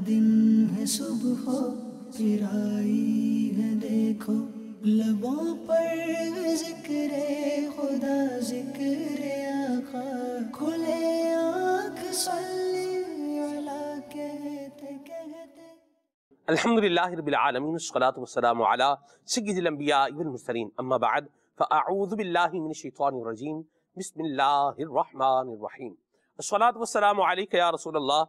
الحمد لله رب العالمين والصلاة والسلام على سيد الأنبياء والمرسلين أما بعد فأعوذ بالله من الشيطان الرجيم بسم الله الرحمن الرحيم الصلاة والسلام عليك يا رسول الله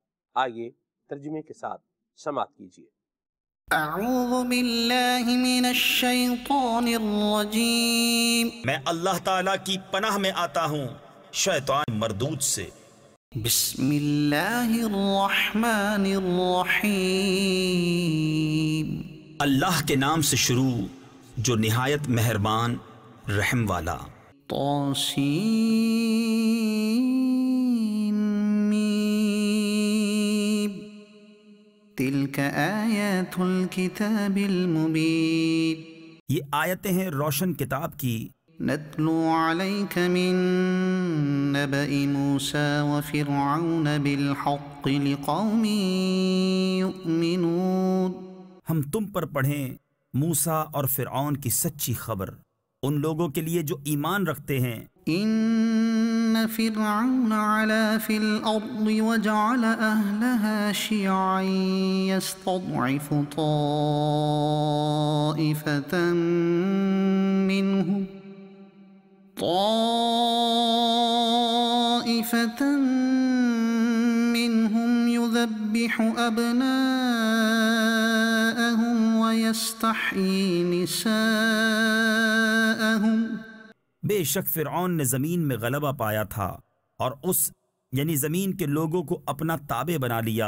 आइए तर्जुमे के साथ समाप्त कीजिए मैं अल्लाह ताला की पनाह में आता हूँ शैतान मरदूद से अल्लाह के नाम से शुरू जो निहायत मेहरबान रहम वाला तौसी तिलक किताबिल मुबीन ये आयतें हैं रोशन किताब की हम तुम पर पढ़ें मूसा और फिरऔन की सच्ची खबर उन लोगों के लिए जो ईमान रखते हैं إن فرعون علا في الأرض وجعل أهلها شيعا يستضعف طائفة منهم طائفة منهم يذبح أبناءهم ويستحيي نساءهم ۖ बेशक फ़िरौन ने ज़मीन में गलबा पाया था और उस यानी ज़मीन के लोगों को अपना ताबे बना लिया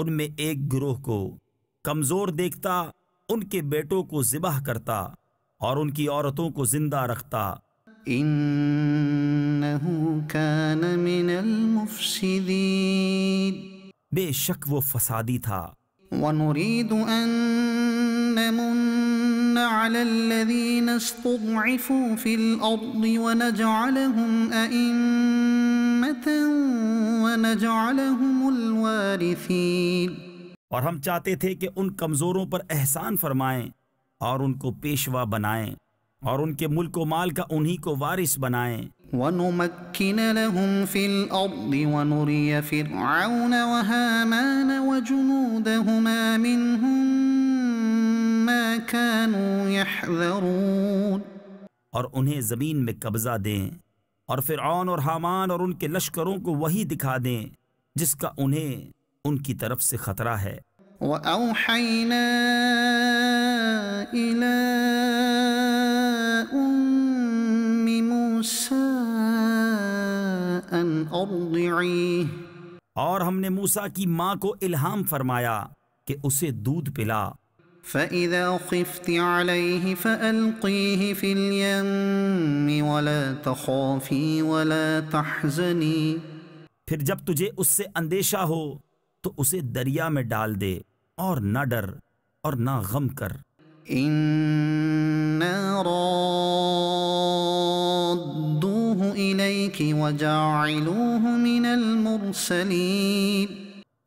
उनमें एक गिरोह को कमज़ोर देखता उनके बेटों को ज़िबाह करता और उनकी औरतों को ज़िंदा रखता बेशक वो फसादी था ونريد أن نمن على الذين استضعفوا في الأرض ونجعلهم أئمة ونجعلهم الوارثين और हम चाहते थे कि उन कमजोरों पर एहसान फरमाएं और उनको पेशवा बनाएं और उनके मुल्क माल का उन्हीं को वारिस बनाएं ونمكن لهم في الأرض ونري فرعون وهامان وجنودهما منهم ما كانوا يحذرون میں قبضہ دیں اور فرعون اور حامان اور ان کے لشکروں کو وہی دکھا دیں جس کا انہیں ان کی طرف سے خطرہ ہے وأوحينا إلى أم موسى और हमने मूसा की माँ को इल्हाम फरमाया कि उसे दूध पिला فَإِذَا خِفْتِ عَلَيْهِ فَأَلْقِيهِ فِي الْيَمِّ وَلَا تَخَافِي وَلَا تَحْزَنِي फिर जब तुझे उससे अंदेशा हो तो उसे दरिया में डाल दे और ना डर और ना गम कर इन्ना रद्दू إليك وجعلوه من المرسلين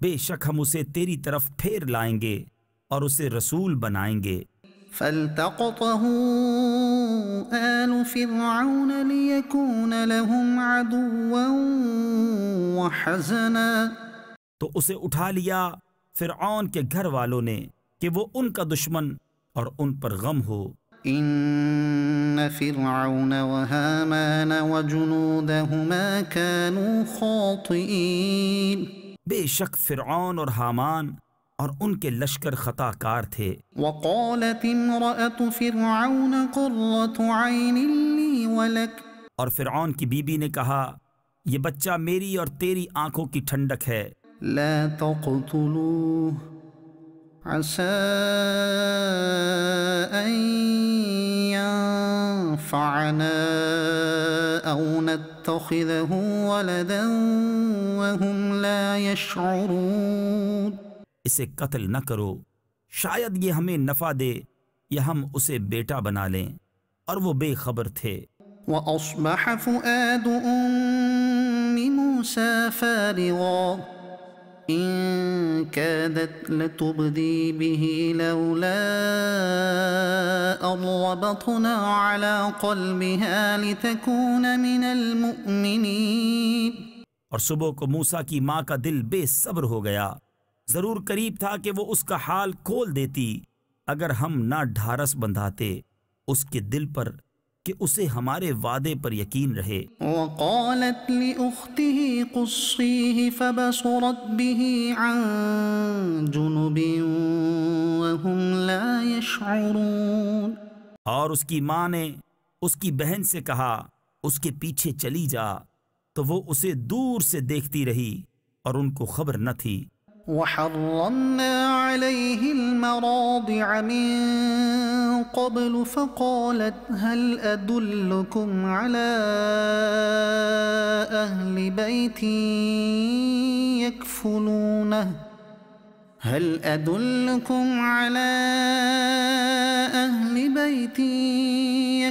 बेशक हम उसे तेरी तरफ फेर लाएंगे और उसे रसूल बनाएंगे فالتقطه آل فرعون ليكون لهم عدوا وحزنا तो उसे उठा लिया फिरौन के घर वालों ने कि वो उनका दुश्मन और उन पर गम हो ان فرعون وهامان وجنودهما كانوا خاطئين बेशक फिरौन और हामान और उनके लश्कर खता कार थे وقالت امرأة فرعون قرة عين لي ولك और फिरौन की बीबी ने कहा ये बच्चा मेरी और तेरी आंखों की ठंडक है لا تقتلوه عسى أن ينفعنا أو نتخذه ولدا وهم لا يشعرون اسے قتل نہ کرو شاید یہ ہمیں نفع دے یا ہم اسے بیٹا بنا لیں اور وہ بے خبر تھے وَأَصْبَحَ فُؤَادُ أُمِّ مُوسَى فَارِغًا और सुबह को मूसा की माँ का दिल बेसब्र हो गया जरूर करीब था कि वो उसका हाल खोल देती अगर हम ना ढारस बंधाते उसके दिल पर कि उसे हमारे वादे पर यकीन रहे और उसकी माँ ने उसकी बहन से कहा उसके पीछे चली जा तो वो उसे दूर से देखती रही और उनको खबर न थी وحرمنا عليه المراضع من قبل فقالت هل أدلكم على أهل بيت يكفلونه هل أدلكم على أهل بيت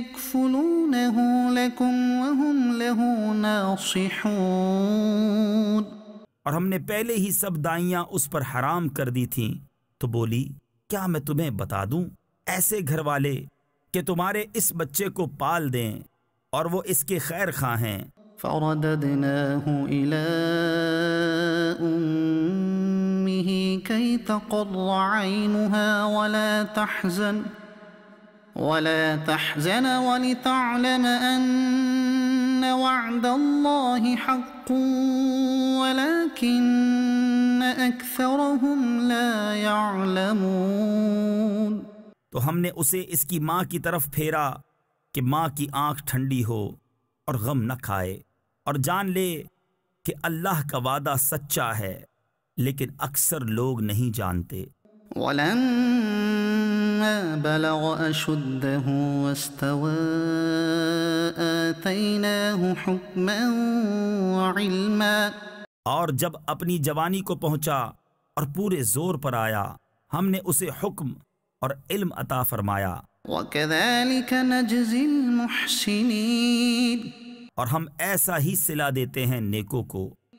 يكفلونه لكم وهم له ناصحون और हमने पहले ही सब दाइयाँ उस पर हराम कर दी थीं तो बोली क्या मैं तुम्हें बता दूं ऐसे घर वाले कि तुम्हारे इस बच्चे को पाल दें और वो इसके खैर खां हैं فرددناه तो हमने उसे इसकी माँ की तरफ फेरा कि माँ की आंख ठंडी हो और गम न खाए और जान ले कि अल्लाह का वादा सच्चा है लेकिन अक्सर लोग नहीं जानते بلغ أشده واستوى آتيناه حكما وعلما और जब अपनी जवानी को पहुंचा और पूरे जोर पर आया हमने उसे हुक्म और इल्म अता फरमाया और हम ऐसा ही सिला देते हैं नेकों को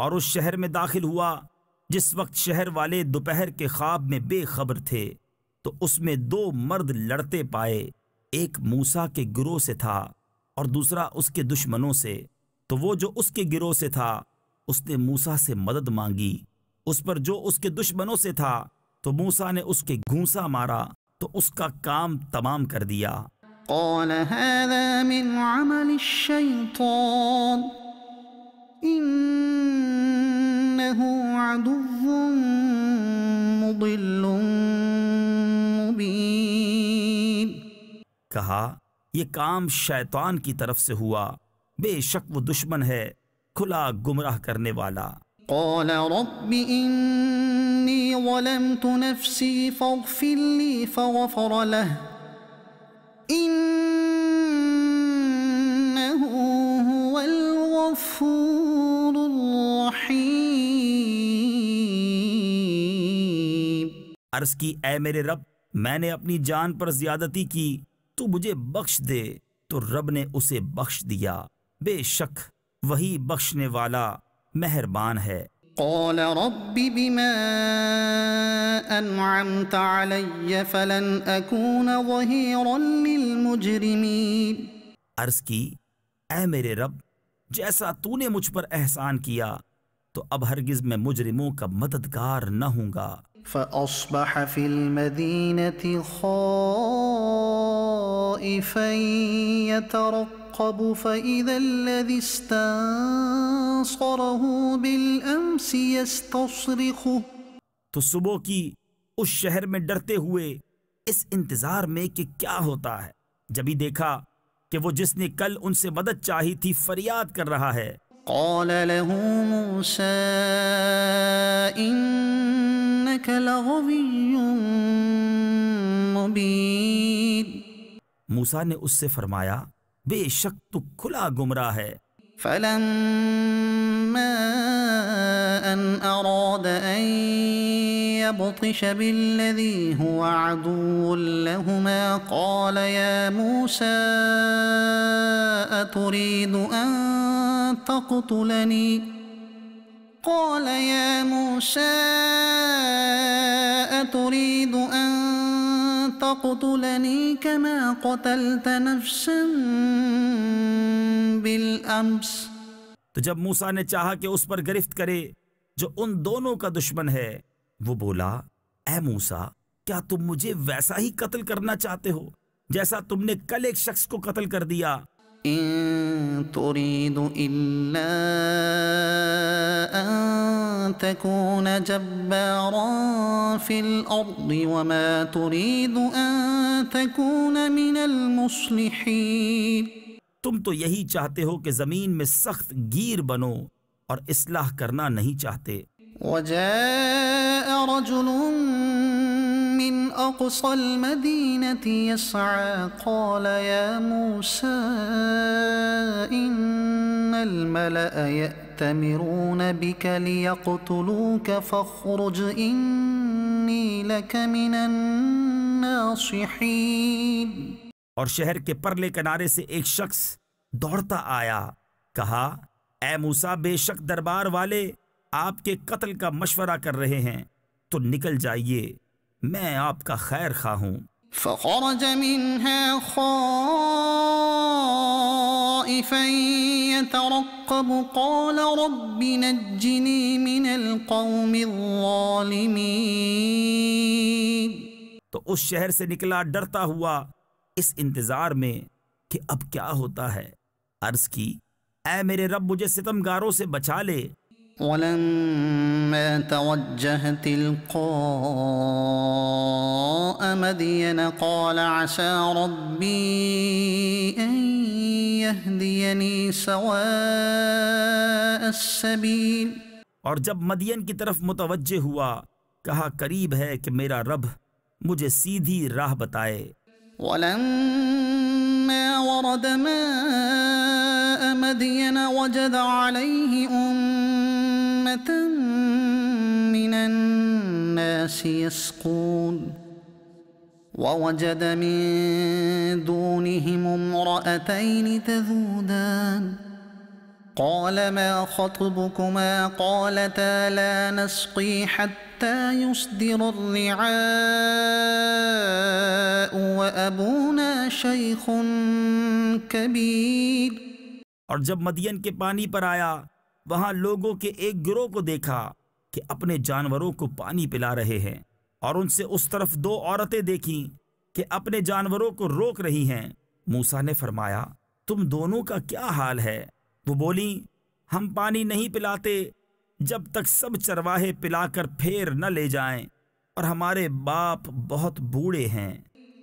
और उस शहर में दाखिल हुआ जिस वक्त शहर वाले दोपहर के ख्वाब में बेखबर थे तो उसमें दो मर्द लड़ते पाए एक मूसा के गिरोह से था और दूसरा उसके दुश्मनों से तो वो जो उसके गिरोह से था उसने मूसा से मदद मांगी उस पर जो उसके दुश्मनों से था तो मूसा ने उसके घूसा मारा तो उसका काम तमाम कर दिया إنه عدو مضل مبين कहा ये काम शैतान की तरफ से हुआ बेशक वो दुश्मन है खुला गुमराह करने वाला قال رب إني ظلمت نفسي فاغفر لي فغفر له إن अर्ज की ए मेरे रब मैंने अपनी जान पर ज्यादती की तो मुझे बख्श दे तो रब ने उसे बख्श दिया बेशक वही बख्शने वाला मेहरबान है قال رب بما أنعمت علي فلن أكون ظهيرا للمجرمين अर्ज की ऐ मेरे रब जैसा तूने मुझ पर एहसान किया तो अब हरगिज मैं मुजरिमों का मददगार ना हूँगा فأصبح في المدينة خائفا يترقب فإذا الذي استنصره بالأمس يستصرخه तो सुबह की उस शहर में डरते हुए इस इंतजार में कि क्या होता है जब ही देखा कि वो जिसने कल उनसे मदद चाही थी फरियाद कर रहा है قال له موسى إن إنك لغوي مبين موسى نے اس سے فرمایا بے شک تو کھلا گمراہ ہے فلما أن أراد أن يبطش بالذي هو عدو لهما قال يا موسى أتريد أن تقتلني؟ قال يا موسى أتريد أن تقتلني كما قتلت نفسا بالأمس तो जब मूसा ने चाहा कि उस पर गिरफ्त करे जो उन दोनों का दुश्मन है वो बोला ए मूसा क्या तुम मुझे वैसा ही कत्ल करना चाहते हो जैसा तुमने कल एक शख्स को कत्ल कर दिया إن تريد إلا أن تكون جبارا في الأرض وما تريد أن تكون من المصلحين تم تو یہی چاہتے ہو کہ زمین میں سخت گیر بنو اور اصلاح کرنا نہیں چاہتے وجاء رجل من أقصى المدينة يسعى قال يا موسى إن الملأ يأتمرون بك ليقتلوك فاخرج إني لك من الناصحين और शहर के परले किनारे से एक शख्स दौड़ता आया कहा ए मूसा دربار दरबार वाले आपके कत्ल का मशवरा कर रहे हैं तो निकल जाइए मैं आपका खैर खा हूँ तो उस शहर से निकला डरता हुआ इस इंतजार में कि अब क्या होता है अर्ज की ऐ मेरे रब मुझे सितमगारों से बचा ले ولما توجه تلقاء مدين قال عسى ربي أن يهديني سواء السبيل اور جب مدین کی طرف متوجہ ہوا کہا قریب ہے کہ میرا رب مجھے سیدھی راہ بتائے ولما ورد ماء مدين وجد عليه أم من الناس يسقون ووجد من دونهم امرأتين تذودان قال ما خطبكما قالتا لا نسقي حتى يصدر الرعاء وأبونا شيخ كبير اور جب مدین کے پانی پر آیا वहां लोगों के एक गिरोह को देखा कि अपने जानवरों को पानी पिला रहे हैं और उनसे उस तरफ दो औरतें देखी कि अपने जानवरों को रोक रही हैं मूसा ने फरमाया तुम दोनों का क्या हाल है वो बोली हम पानी नहीं पिलाते जब तक सब चरवाहे पिलाकर फेर न ले जाएं और हमारे बाप बहुत बूढ़े हैं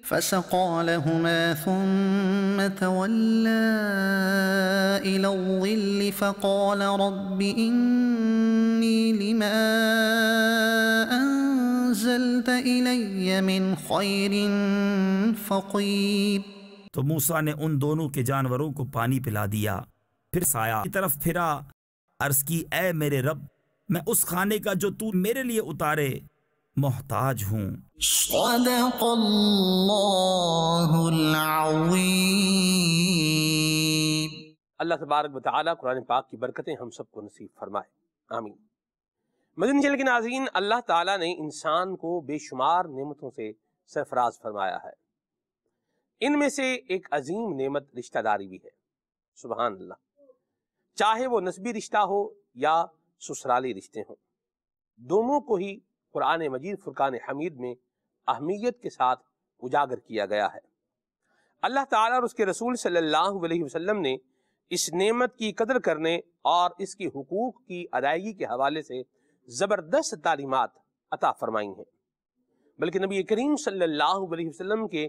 فسقى لهما ثم تولى إلى الظل فقال رب إني لما أنزلت إلي من خير فقير تو موسیٰ نے ان دونوں کے جانوروں کو پانی پلا دیا پھر سایا کی طرف پھرا عرض کی اے میرے رب میں اس خانے کا جو تو میرے لیے اتارے मोहताज हूँ अल्लाह तबारक बताला कुरान पाक की बरकतें हम सबको नसीब फरमाए आमीन मदन चल के नाजीन अल्लाह ताला ने इंसान को बेशुमार नेमतों से सरफराज फरमाया है इनमें से एक अजीम नेमत रिश्तेदारी भी है सुबहान अल्लाह चाहे वो नस्बी रिश्ता हो या ससुराली रिश्ते हों दोनों को ही कुरान मजीद फ़ुरक़ान हमीद में अहमियत के साथ उजागर किया गया है अल्लाह ताला और उसके रसूल सल्लल्लाहु अलैहि वसल्लम ने इस नेमत की कदर करने और इसकी हकूक़ की अदायगी के हवाले से ज़बरदस्त तालीमत अता फरमाई हैं बल्कि नबी करीम सल्लल्लाहु अलैहि वसल्लम के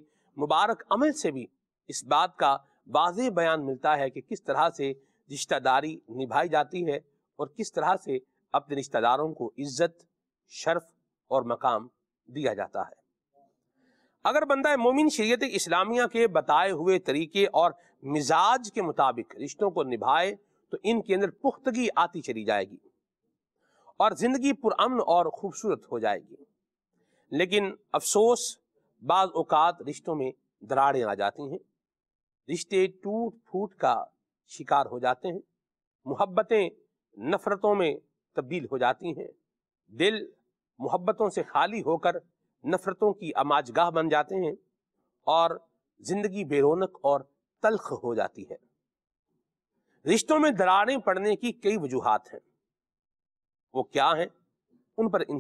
मुबारक अमल से भी इस बात का वाज बयान मिलता है कि किस तरह से रिश्तेदारी निभाई जाती है और किस तरह से अपने रिश्तेदारों को इज्जत शर्फ और मकाम दिया जाता है अगर बंदा मोमिन शरीत इस्लामिया के बताए हुए तरीके और मिजाज के मुताबिक रिश्तों को निभाए तो इनके अंदर पुख्तगी आती चली जाएगी और ज़िंदगी पुरान और खूबसूरत हो जाएगी लेकिन अफसोस बाज़ औकात रिश्तों में दरारें आ जाती हैं रिश्ते टूट फूट का शिकार हो जाते हैं मोहब्बतें नफ़रतों में तब्दील हो जाती हैं दिल मोहब्बतों से खाली होकर नफ़रतों की अमाजगाह बन जाते हैं और ज़िंदगी बेरोनक और तलख हो जाती है रिश्तों में दरारें पड़ने की कई वजूहत हैं वो क्या हैं उन पर इन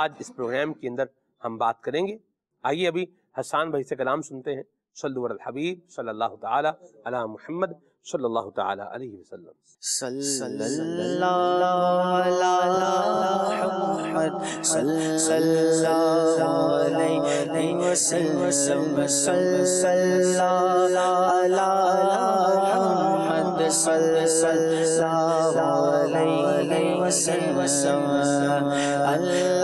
आज इस प्रोग्राम के अंदर हम बात करेंगे आइए अभी हसान भाई से कलाम सुनते हैं सल्लल्लाहु अलैहि हबीब सल्लल्लाहु अला मुहम्मद صلى الله تعالى عليه وسلم صلى الله على محمد صلى الله عليه وسلم صلى الله على محمد صلى الله عليه وسلم الله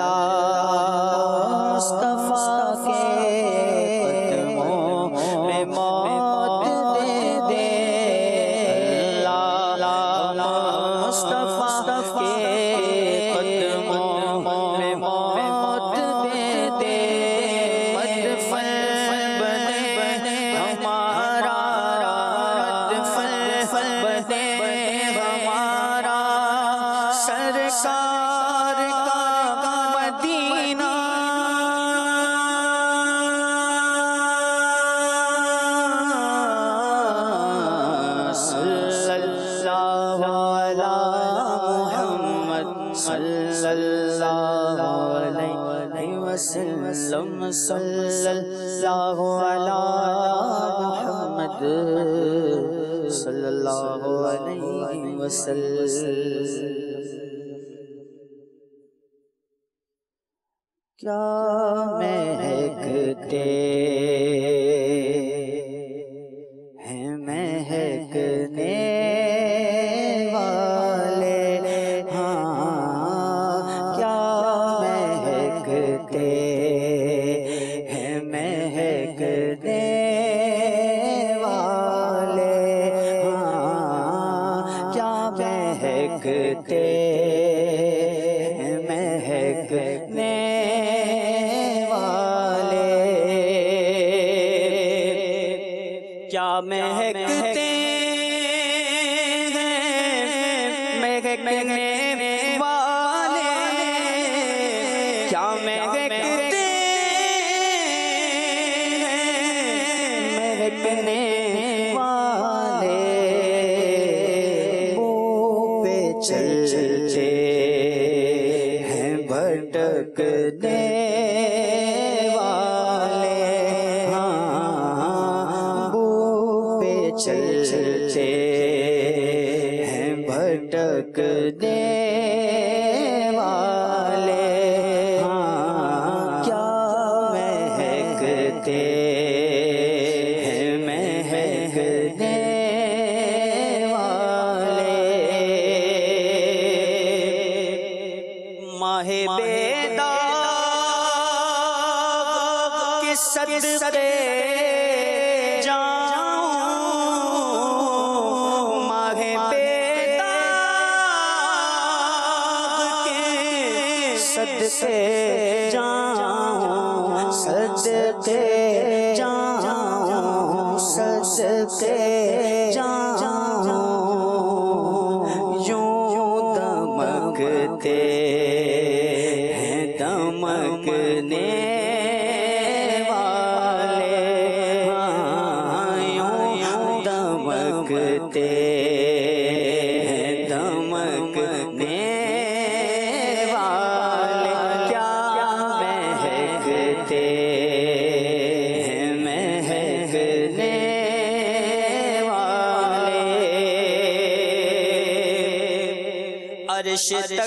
て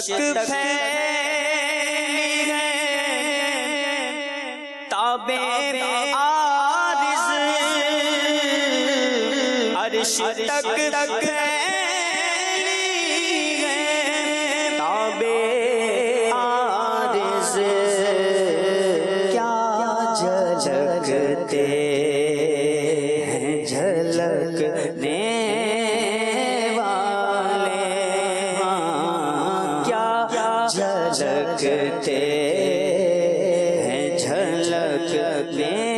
谢谢大家。Olha. É,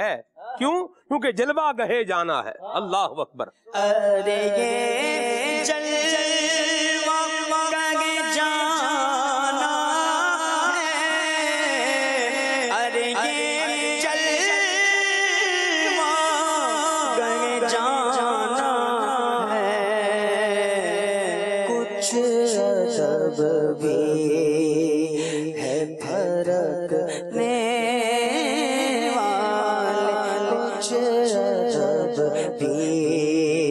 है हाँ। क्यों क्योंकि जलवा गहे जाना है हाँ। अल्लाह अकबर अरे ये be.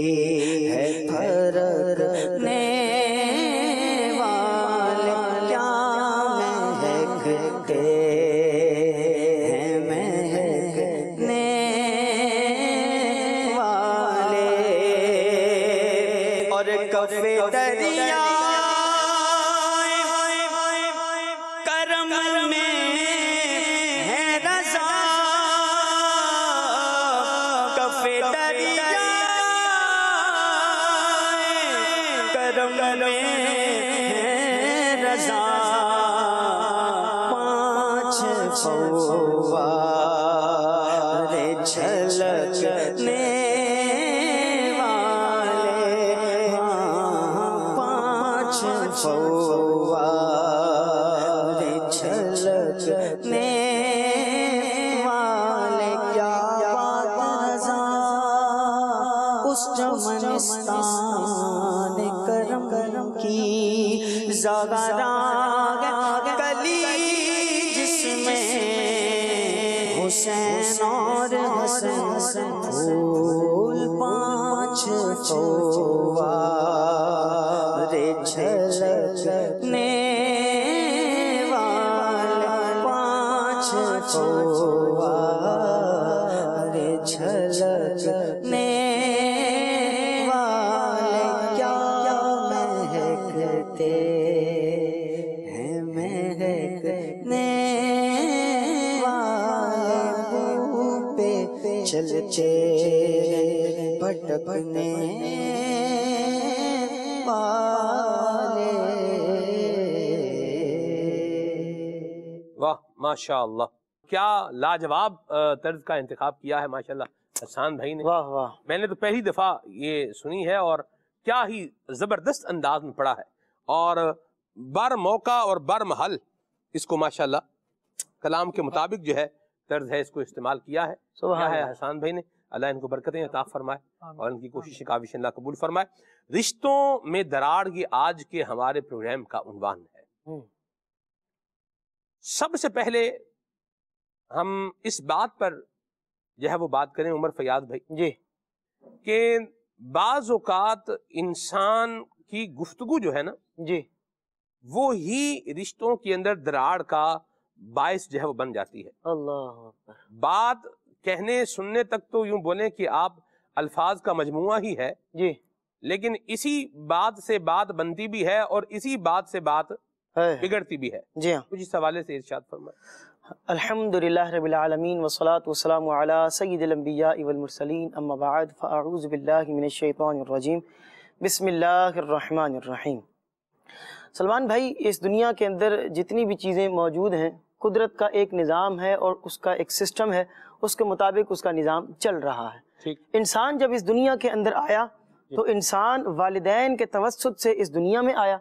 माशा क्या लाजवाब तर्ज का इंतखब किया है माशाल्लाह हसान भाई ने वाह वाह मैंने तो पहली दफ़ा ये सुनी है और क्या ही ज़बरदस्त अंदाज में पढ़ा है और बर मौका और बर महल इसको माशाल्लाह कलाम के मुताबिक जो है तर्ज है इसको इस्तेमाल किया है सुबह है हसान भाई ने अल्लाह इनको बरकतें अता फरमाए और इनकी कोशिश काविश अल्लाह कबूल फरमाए रिश्तों में दरार ये आज के हमारे प्रोग्राम का उनवान है हम्म। सबसे पहले हम इस बात पर जो है वो बात करें उमर फयाज भाई जी कि बाज़ात इंसान की गुफ्तगु जो है ना जी वो ही रिश्तों के अंदर दराड़ का बायस जो है वो बन जाती है अल्लाह बात कहने सुनने तक तो यूं बोले कि आप अल्फाज का मजमु ही है जी लेकिन इसी बात से बात बनती भी है और इसी बात से बात बिगड़ती भी है जी हाँ कुछ इस हवाले से इर्शाद फरमाए अल्हम्दुलिल्लाह रब्बिल आलमीन वस्सलातु वस्सलामु अला सय्यिदिल अंबिया वल मुरसलीन अम्मा बाद फअऊजु बिल्लाहि मिनश शैतानिर रजीम बिस्मिल्लाहिर रहमानिर रहीम सलमान भाई इस दुनिया के अंदर जितनी भी चीज़ें मौजूद हैं कुदरत का एक निज़ाम है और उसका एक सिस्टम है उसके मुताबिक उसका निज़ाम चल रहा है इंसान जब इस दुनिया के अंदर आया तो इंसान वालदेन के तवसत से इस दुनिया में आया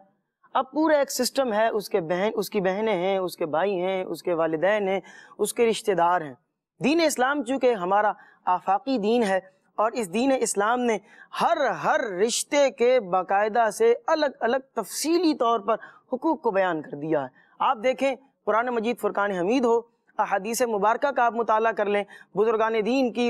अब पूरा एक सिस्टम है उसके बहन उसकी बहनें हैं उसके भाई हैं उसके वालदेन हैं उसके रिश्तेदार हैं दीन इस्लाम चूँकि हमारा आफाकी दीन है और इस दीन इस्लाम ने हर हर रिश्ते के बाकायदा से अलग अलग तफसीली तौर पर हकूक़ को बयान कर दिया है आप देखें पुरान मजीद फ़ुरक़ान हमीद हो अदीस मुबारक का आप मुताल कर लें बुजुर्गान दीन की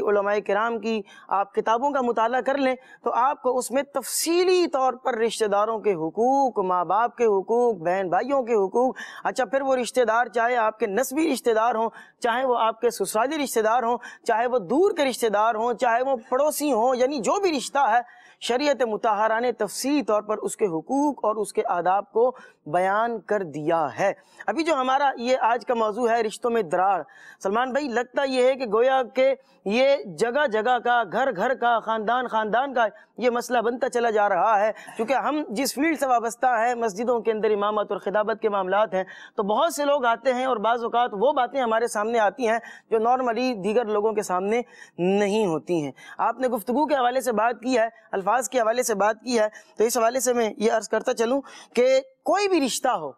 कराम की आप किताबों का मुताल कर लें तो आपको उसमें तफसीली तौर पर रिश्तेदारों के हकूक़ माँ बाप के हकूक़ बहन भाइयों के हकूक़ अच्छा फिर वो रिश्तेदार चाहे आपके नस्बी रिश्तेदार हों चाहे वो आपके ससुराली रिश्तेदार हों चाहे वो दूर के रिश्तेदार हों चाहे वो पड़ोसी हों यानी जो भी रिश्ता है शरीत मतहारा ने तफसी तौर पर उसके हकूक़ और उसके आदाब को बयान कर दिया है अभी जो हमारा ये आज का मौजू है रिश्तों में दरार सलमान भाई लगता ये है कि गोया के ये जगह जगह का घर घर का ख़ानदान ख़ानदान का ये मसला बनता चला जा रहा है क्योंकि हम जिस फील्ड से वाबस्ता है मस्जिदों के अंदर इमामत और खिदाबत के मामला हैं तो बहुत से लोग आते हैं और बाज़ात वो बातें हमारे सामने आती हैं जो नॉर्मली दीगर लोगों के सामने नहीं होती हैं आपने गुफ्तु के हवाले से बात की है अल्फाज के हवाले से बात की है तो इस हवाले से मैं ये अर्ज़ करता चलूँ कि कोई भी रिश्ता हो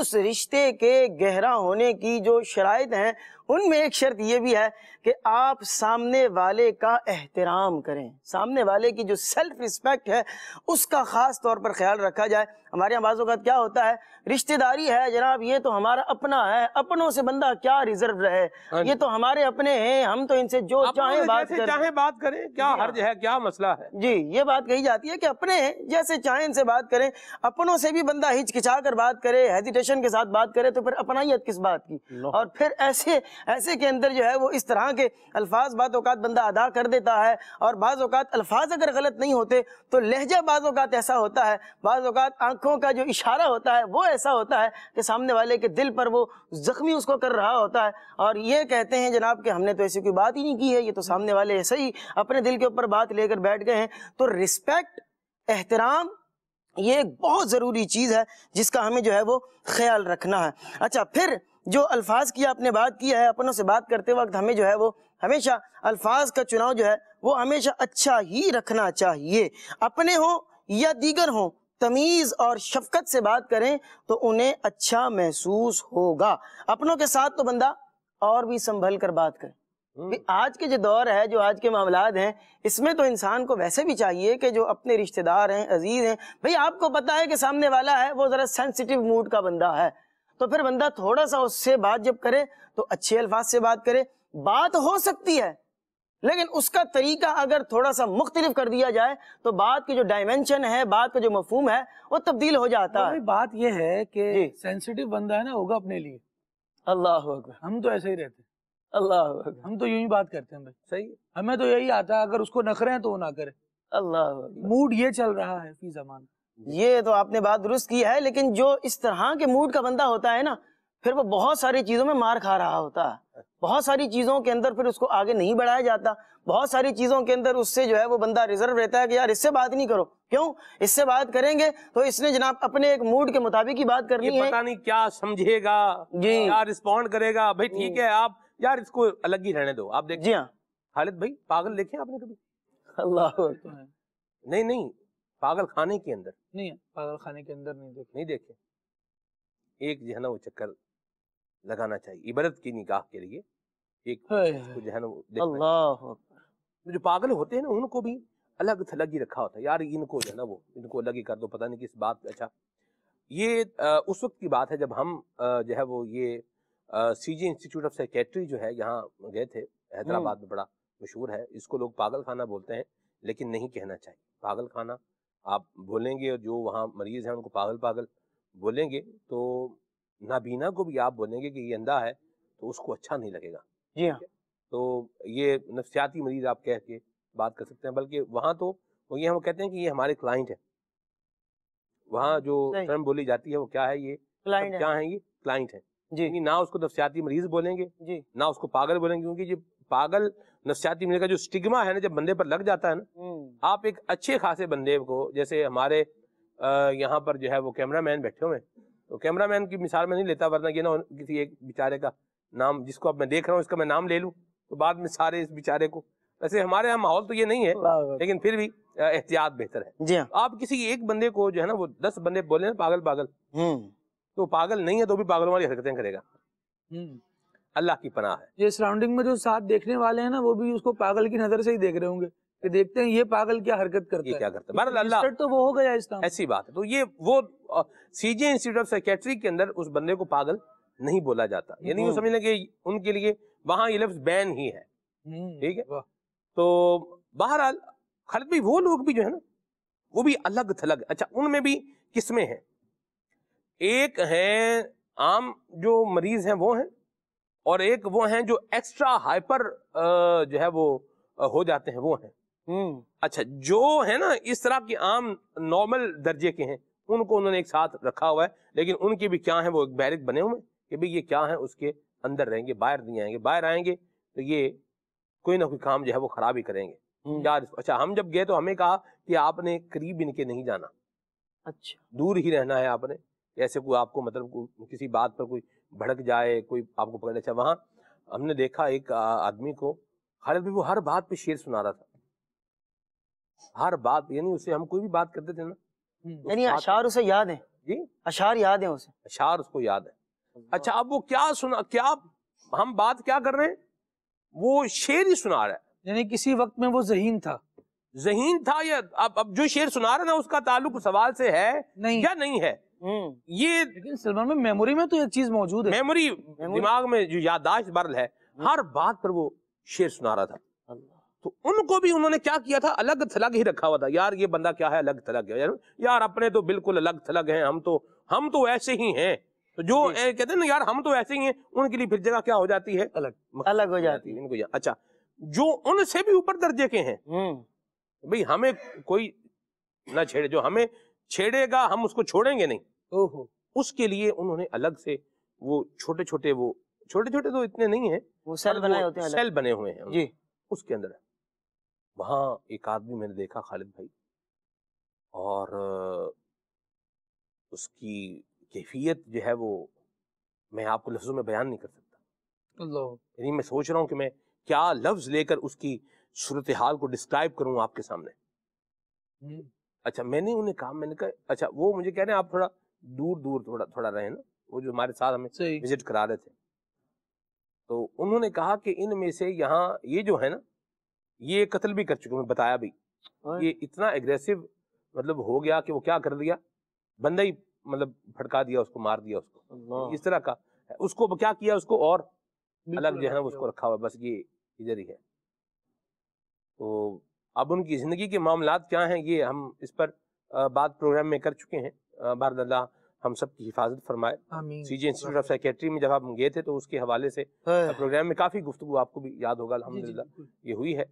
उस रिश्ते के गहरा होने की जो शराइ हैं उनमें एक शर्त यह भी है कि आप सामने वाले का एहतराम करें सामने वाले की जो सेल्फ रिस्पेक्ट है उसका ख़ास तौर पर ख्याल रखा जाए हमारे यहाँ बाज़ क्या होता है रिश्तेदारी है जनाब ये तो हमारा अपना है अपनों से बंदा क्या रिजर्व रहे हाँ ये तो हमारे अपने हैं हम तो इनसे जो चाहे बात करें चाहे बात करें क्या हर्ज है क्या मसला है जी ये बात कही जाती है कि अपने जैसे चाहे इनसे बात करें अपनों से भी बंदा हिचकिचा कर बात करे हेजिटेशन के साथ बात करे तो फिर अपनाइत किस बात की और फिर ऐसे ऐसे के अंदर जो है वो इस तरह के अल्फाज बात अवत बंदा अदा कर देता है और बाज़ अवत अल्फाज अगर गलत नहीं होते तो लहजा बाज़ अवत ऐसा होता है बाज़ अवत आँखों का जो इशारा होता है वो ऐसा होता है कि सामने वाले के दिल पर वो ज़ख्मी उसको कर रहा होता है और ये कहते हैं जनाब कि हमने तो ऐसी कोई बात ही नहीं की है ये तो सामने वाले ऐसे ही अपने दिल के ऊपर बात लेकर बैठ गए हैं तो रिस्पेक्ट एहतराम ये एक बहुत ज़रूरी चीज़ है जिसका हमें जो है वो ख्याल रखना है अच्छा फिर जो अल्फाज की आपने बात किया है अपनों से बात करते वक्त हमें जो है वो हमेशा अल्फाज का चुनाव जो है वो हमेशा अच्छा ही रखना चाहिए अपने हों या दीगर हो तमीज़ और शफकत से बात करें तो उन्हें अच्छा महसूस होगा अपनों के साथ तो बंदा और भी संभल कर बात करे हम्म। आज के जो दौर है जो आज के मामला हैं इसमें तो इंसान को वैसे भी चाहिए कि जो अपने रिश्तेदार हैं अजीज हैं भाई आपको पता है कि सामने वाला है वो ज़रा सेंसिटिव मूड का बंदा है तो फिर बंदा थोड़ा सा उससे बात जब करे तो अच्छे अल्फाज से बात करे बात हो सकती है लेकिन उसका तरीका अगर थोड़ा सा मुख्तलिफ कर दिया जाए तो बात की जो डायमेंशन है बात का जो मफहम है वो तब्दील हो जाता तो है बात यह है कि सेंसिटिव बंदा है ना होगा अपने लिए अल्लाह हम तो ऐसे ही रहते हैं अल्लाह हम तो यूं ही बात करते हैं भाई सही हमें तो यही आता है अगर उसको नखरे तो वो ना करे अल्लाह मूड ये चल रहा है फी जमाना ये तो आपने बात दुरुस्त की है लेकिन जो इस तरह के मूड का बंदा होता है ना फिर वो बहुत सारी चीज़ों में मार खा रहा होता है बहुत सारी चीज़ों के अंदर फिर उसको आगे नहीं बढ़ाया जाता बहुत सारी चीज़ों के अंदर उससे जो है वो बंदा रिजर्व रहता है कि यार इससे बात नहीं करो क्यों इससे बात करेंगे तो इसने जनाब अपने एक मूड के मुताबिक ही बात करनी है पता नहीं क्या समझेगा जी क्या रिस्पॉन्ड करेगा भाई हम्म। ठीक है आप यार इसको अलग ही रहने दो आप देखिए जी हाँ खालिद भाई पागल देखे आपने कभी अल्लाह नहीं नहीं पागल खाने के अंदर नहीं पागल खाने के अंदर नहीं देखे नहीं देखे एक जो है ना वो चक्कर लगाना चाहिए इबरत की निगाह के लिए एक जो है ना अल्लाह जो पागल होते हैं ना उनको भी अलग थलग ही रखा होता है यार इनको जो है ना वो इनको अलग ही कर दो पता नहीं किस बात अच्छा ये आ, उस वक्त की बात है जब हम जो है वो ये C G institute of secretary जो है यहाँ गए थे हैदराबाद हम्म। में बड़ा मशहूर है इसको लोग पागल खाना बोलते हैं लेकिन नहीं कहना चाहिए पागल खाना आप बोलेंगे और जो वहाँ मरीज़ हैं उनको पागल पागल बोलेंगे तो नाबीना को भी आप बोलेंगे कि ये अंधा है तो उसको अच्छा नहीं लगेगा जी हाँ तो ये नफसियाती मरीज आप कह के बात कर सकते हैं बल्कि वहाँ तो ये हम कहते हैं कि ये हमारे क्लाइंट है वहाँ हाँ, जो टर्म बोली जाती है वो क्या है ये मतलब क्लाइंट क्या है ये क्लाइंट है जी ना उसको नफसियाती मरीज बोलेंगे जी ना उसको पागल बोलेंगे क्योंकि ये पागल नफसियाती मिलने का जो स्टिग्मा है ना जब बंदे पर लग जाता है ना हम्म। आप एक अच्छे खासे बंदे को जैसे हमारे यहाँ पर जो है वो कैमरा मैन बैठे हुए तो कैमरा मैन की मिसाल में नहीं लेता वरना ये ना किसी एक बेचारे का नाम जिसको अब मैं देख रहा हूँ इसका मैं नाम ले लूँ तो बाद में सारे इस बेचारे को वैसे हमारे यहाँ माहौल तो ये नहीं है लेकिन फिर भी एहतियात बेहतर है जी हाँ। आप किसी एक बंदे को जो है ना वो दस बंदे बोले ना पागल पागल हम्म। तो पागल नहीं है तो भी पागलों वाली हरकतें करेगा हम्म। अल्लाह की पनाह है ये सराउंडिंग में जो साथ देखने वाले हैं ना वो भी उसको पागल की नजर से ही देख रहे होंगे कि देखते हैं ये पागल क्या हरकत करता है क्या करता है अल्लाह तो वो हो गया इस्लाम ऐसी बात है तो ये वो सीजे इंस्टीट्यूट ऑफ सेक्रेटरी के अंदर उस बंदे को पागल नहीं बोला जाता यानी वो हम्म। समझ कि उनके लिए वहां ये लफ्ज बैन ही है हम्म, ठीक है तो बहरहाल खालिद भी वो लोग भी जो है ना वो भी अलग थलग अच्छा उनमें भी किस्में हैं एक है आम जो मरीज हैं वो हैं और एक वो हैं जो एक्स्ट्रा हाइपर जो है वो हो जाते हैं वो हैं हम्म। अच्छा जो है ना इस तरह की आम नॉर्मल दर्जे के हैं उनको उन्होंने एक साथ रखा हुआ है लेकिन उनके भी क्या है वो एक बैरिक बने हुए कि भाई ये क्या है उसके अंदर रहेंगे बाहर नहीं आएंगे बाहर आएंगे तो ये कोई ना कोई काम जो है वो खराब ही करेंगे हम्म। यार अच्छा हम जब गए तो हमें कहा कि आपने करीब इनके नहीं जाना अच्छा दूर ही रहना है आपने ऐसे कोई आपको मतलब को, किसी बात पर कोई भड़क जाए कोई आपको पकड़ अच्छा वहां हमने देखा एक आदमी को खालिद भी वो हर बात पे शेर सुना रहा था हर बात यानी उसे हम कोई भी बात करते थे ना हम्म, यानी अशार उसे याद है जी अशार याद है उसे अशार उसको याद है अच्छा अब वो क्या सुना क्या हम बात क्या कर रहे हैं वो शेर ही सुना रहा है यानी किसी वक्त में वो जहीन था जहीन था या अब अब जो शेर सुना रहा ना उसका ताल्लुक सवाल से है नहीं या नहीं है हम्म। ये लेकिन सलमान में मेमोरी में तो एक चीज मौजूद है मेमोरी दिमाग में जो याददाश्त बर्ल है हम्म। हर बात पर वो शेर सुना रहा था तो उनको भी उन्होंने क्या किया था अलग थलग ही रखा हुआ था यार ये बंदा क्या है अलग थलग है यार यार अपने तो बिल्कुल अलग थलग हैं हम तो हम तो ऐसे ही हैं तो जो ए, कहते हैं ना यार हम तो ऐसे ही हैं उनके लिए फिर जगह क्या हो जाती है अलग अलग हो जाती है इनको अच्छा जो उनसे भी ऊपर दर्जे के हैं हम्म। भाई हमें कोई ना छेड़े जो हमें छेड़ेगा हम उसको छोड़ेंगे नहीं उसके लिए उन्होंने अलग से वो छोटे छोटे वो छोटे छोटे तो इतने नहीं है वो सेल बनाए होते हैं सेल बने हुए हैं जी उसके अंदर है वहां एक आदमी मैंने देखा खालिद भाई और उसकी कैफियत जो है वो मैं आपको लफ्जों में बयान नहीं कर सकता यानी मैं सोच रहा हूँ कि मैं क्या लफ्ज लेकर उसकी सूरत हाल को डिस्क्राइब करूँ आपके सामने हम्म। अच्छा मैंने उन्हें कहा मैंने कहा अच्छा वो मुझे कह रहे हैं आप थोड़ा दूर दूर थोड़ा थोड़ा रहे ना वो जो हमारे साथ हमें विजिट करा रहे थे तो उन्होंने कहा कि इनमें से यहाँ ये जो है ना ये कत्ल भी कर चुके हैं बताया भी ये इतना एग्रेसिव मतलब हो गया कि वो क्या कर दिया बंदा ही मतलब भड़का दिया उसको मार दिया उसको तो इस तरह का उसको क्या किया उसको और अलग जो है ना उसको रखा हुआ बस ये इधर ही है तो अब उनकी ज़िंदगी के मामला क्या हैं ये हम इस पर बात प्रोग्राम में कर चुके हैं बार अल्लाह हम सब की हिफाजत फरमाए इंस्टीट्यूट ऑफ सेक्रेटरी में जब आप गए थे तो उसके हवाले से प्रोग्राम में काफ़ी गुफ्तु आपको भी याद होगा अलहमदिल्ला ये हुई है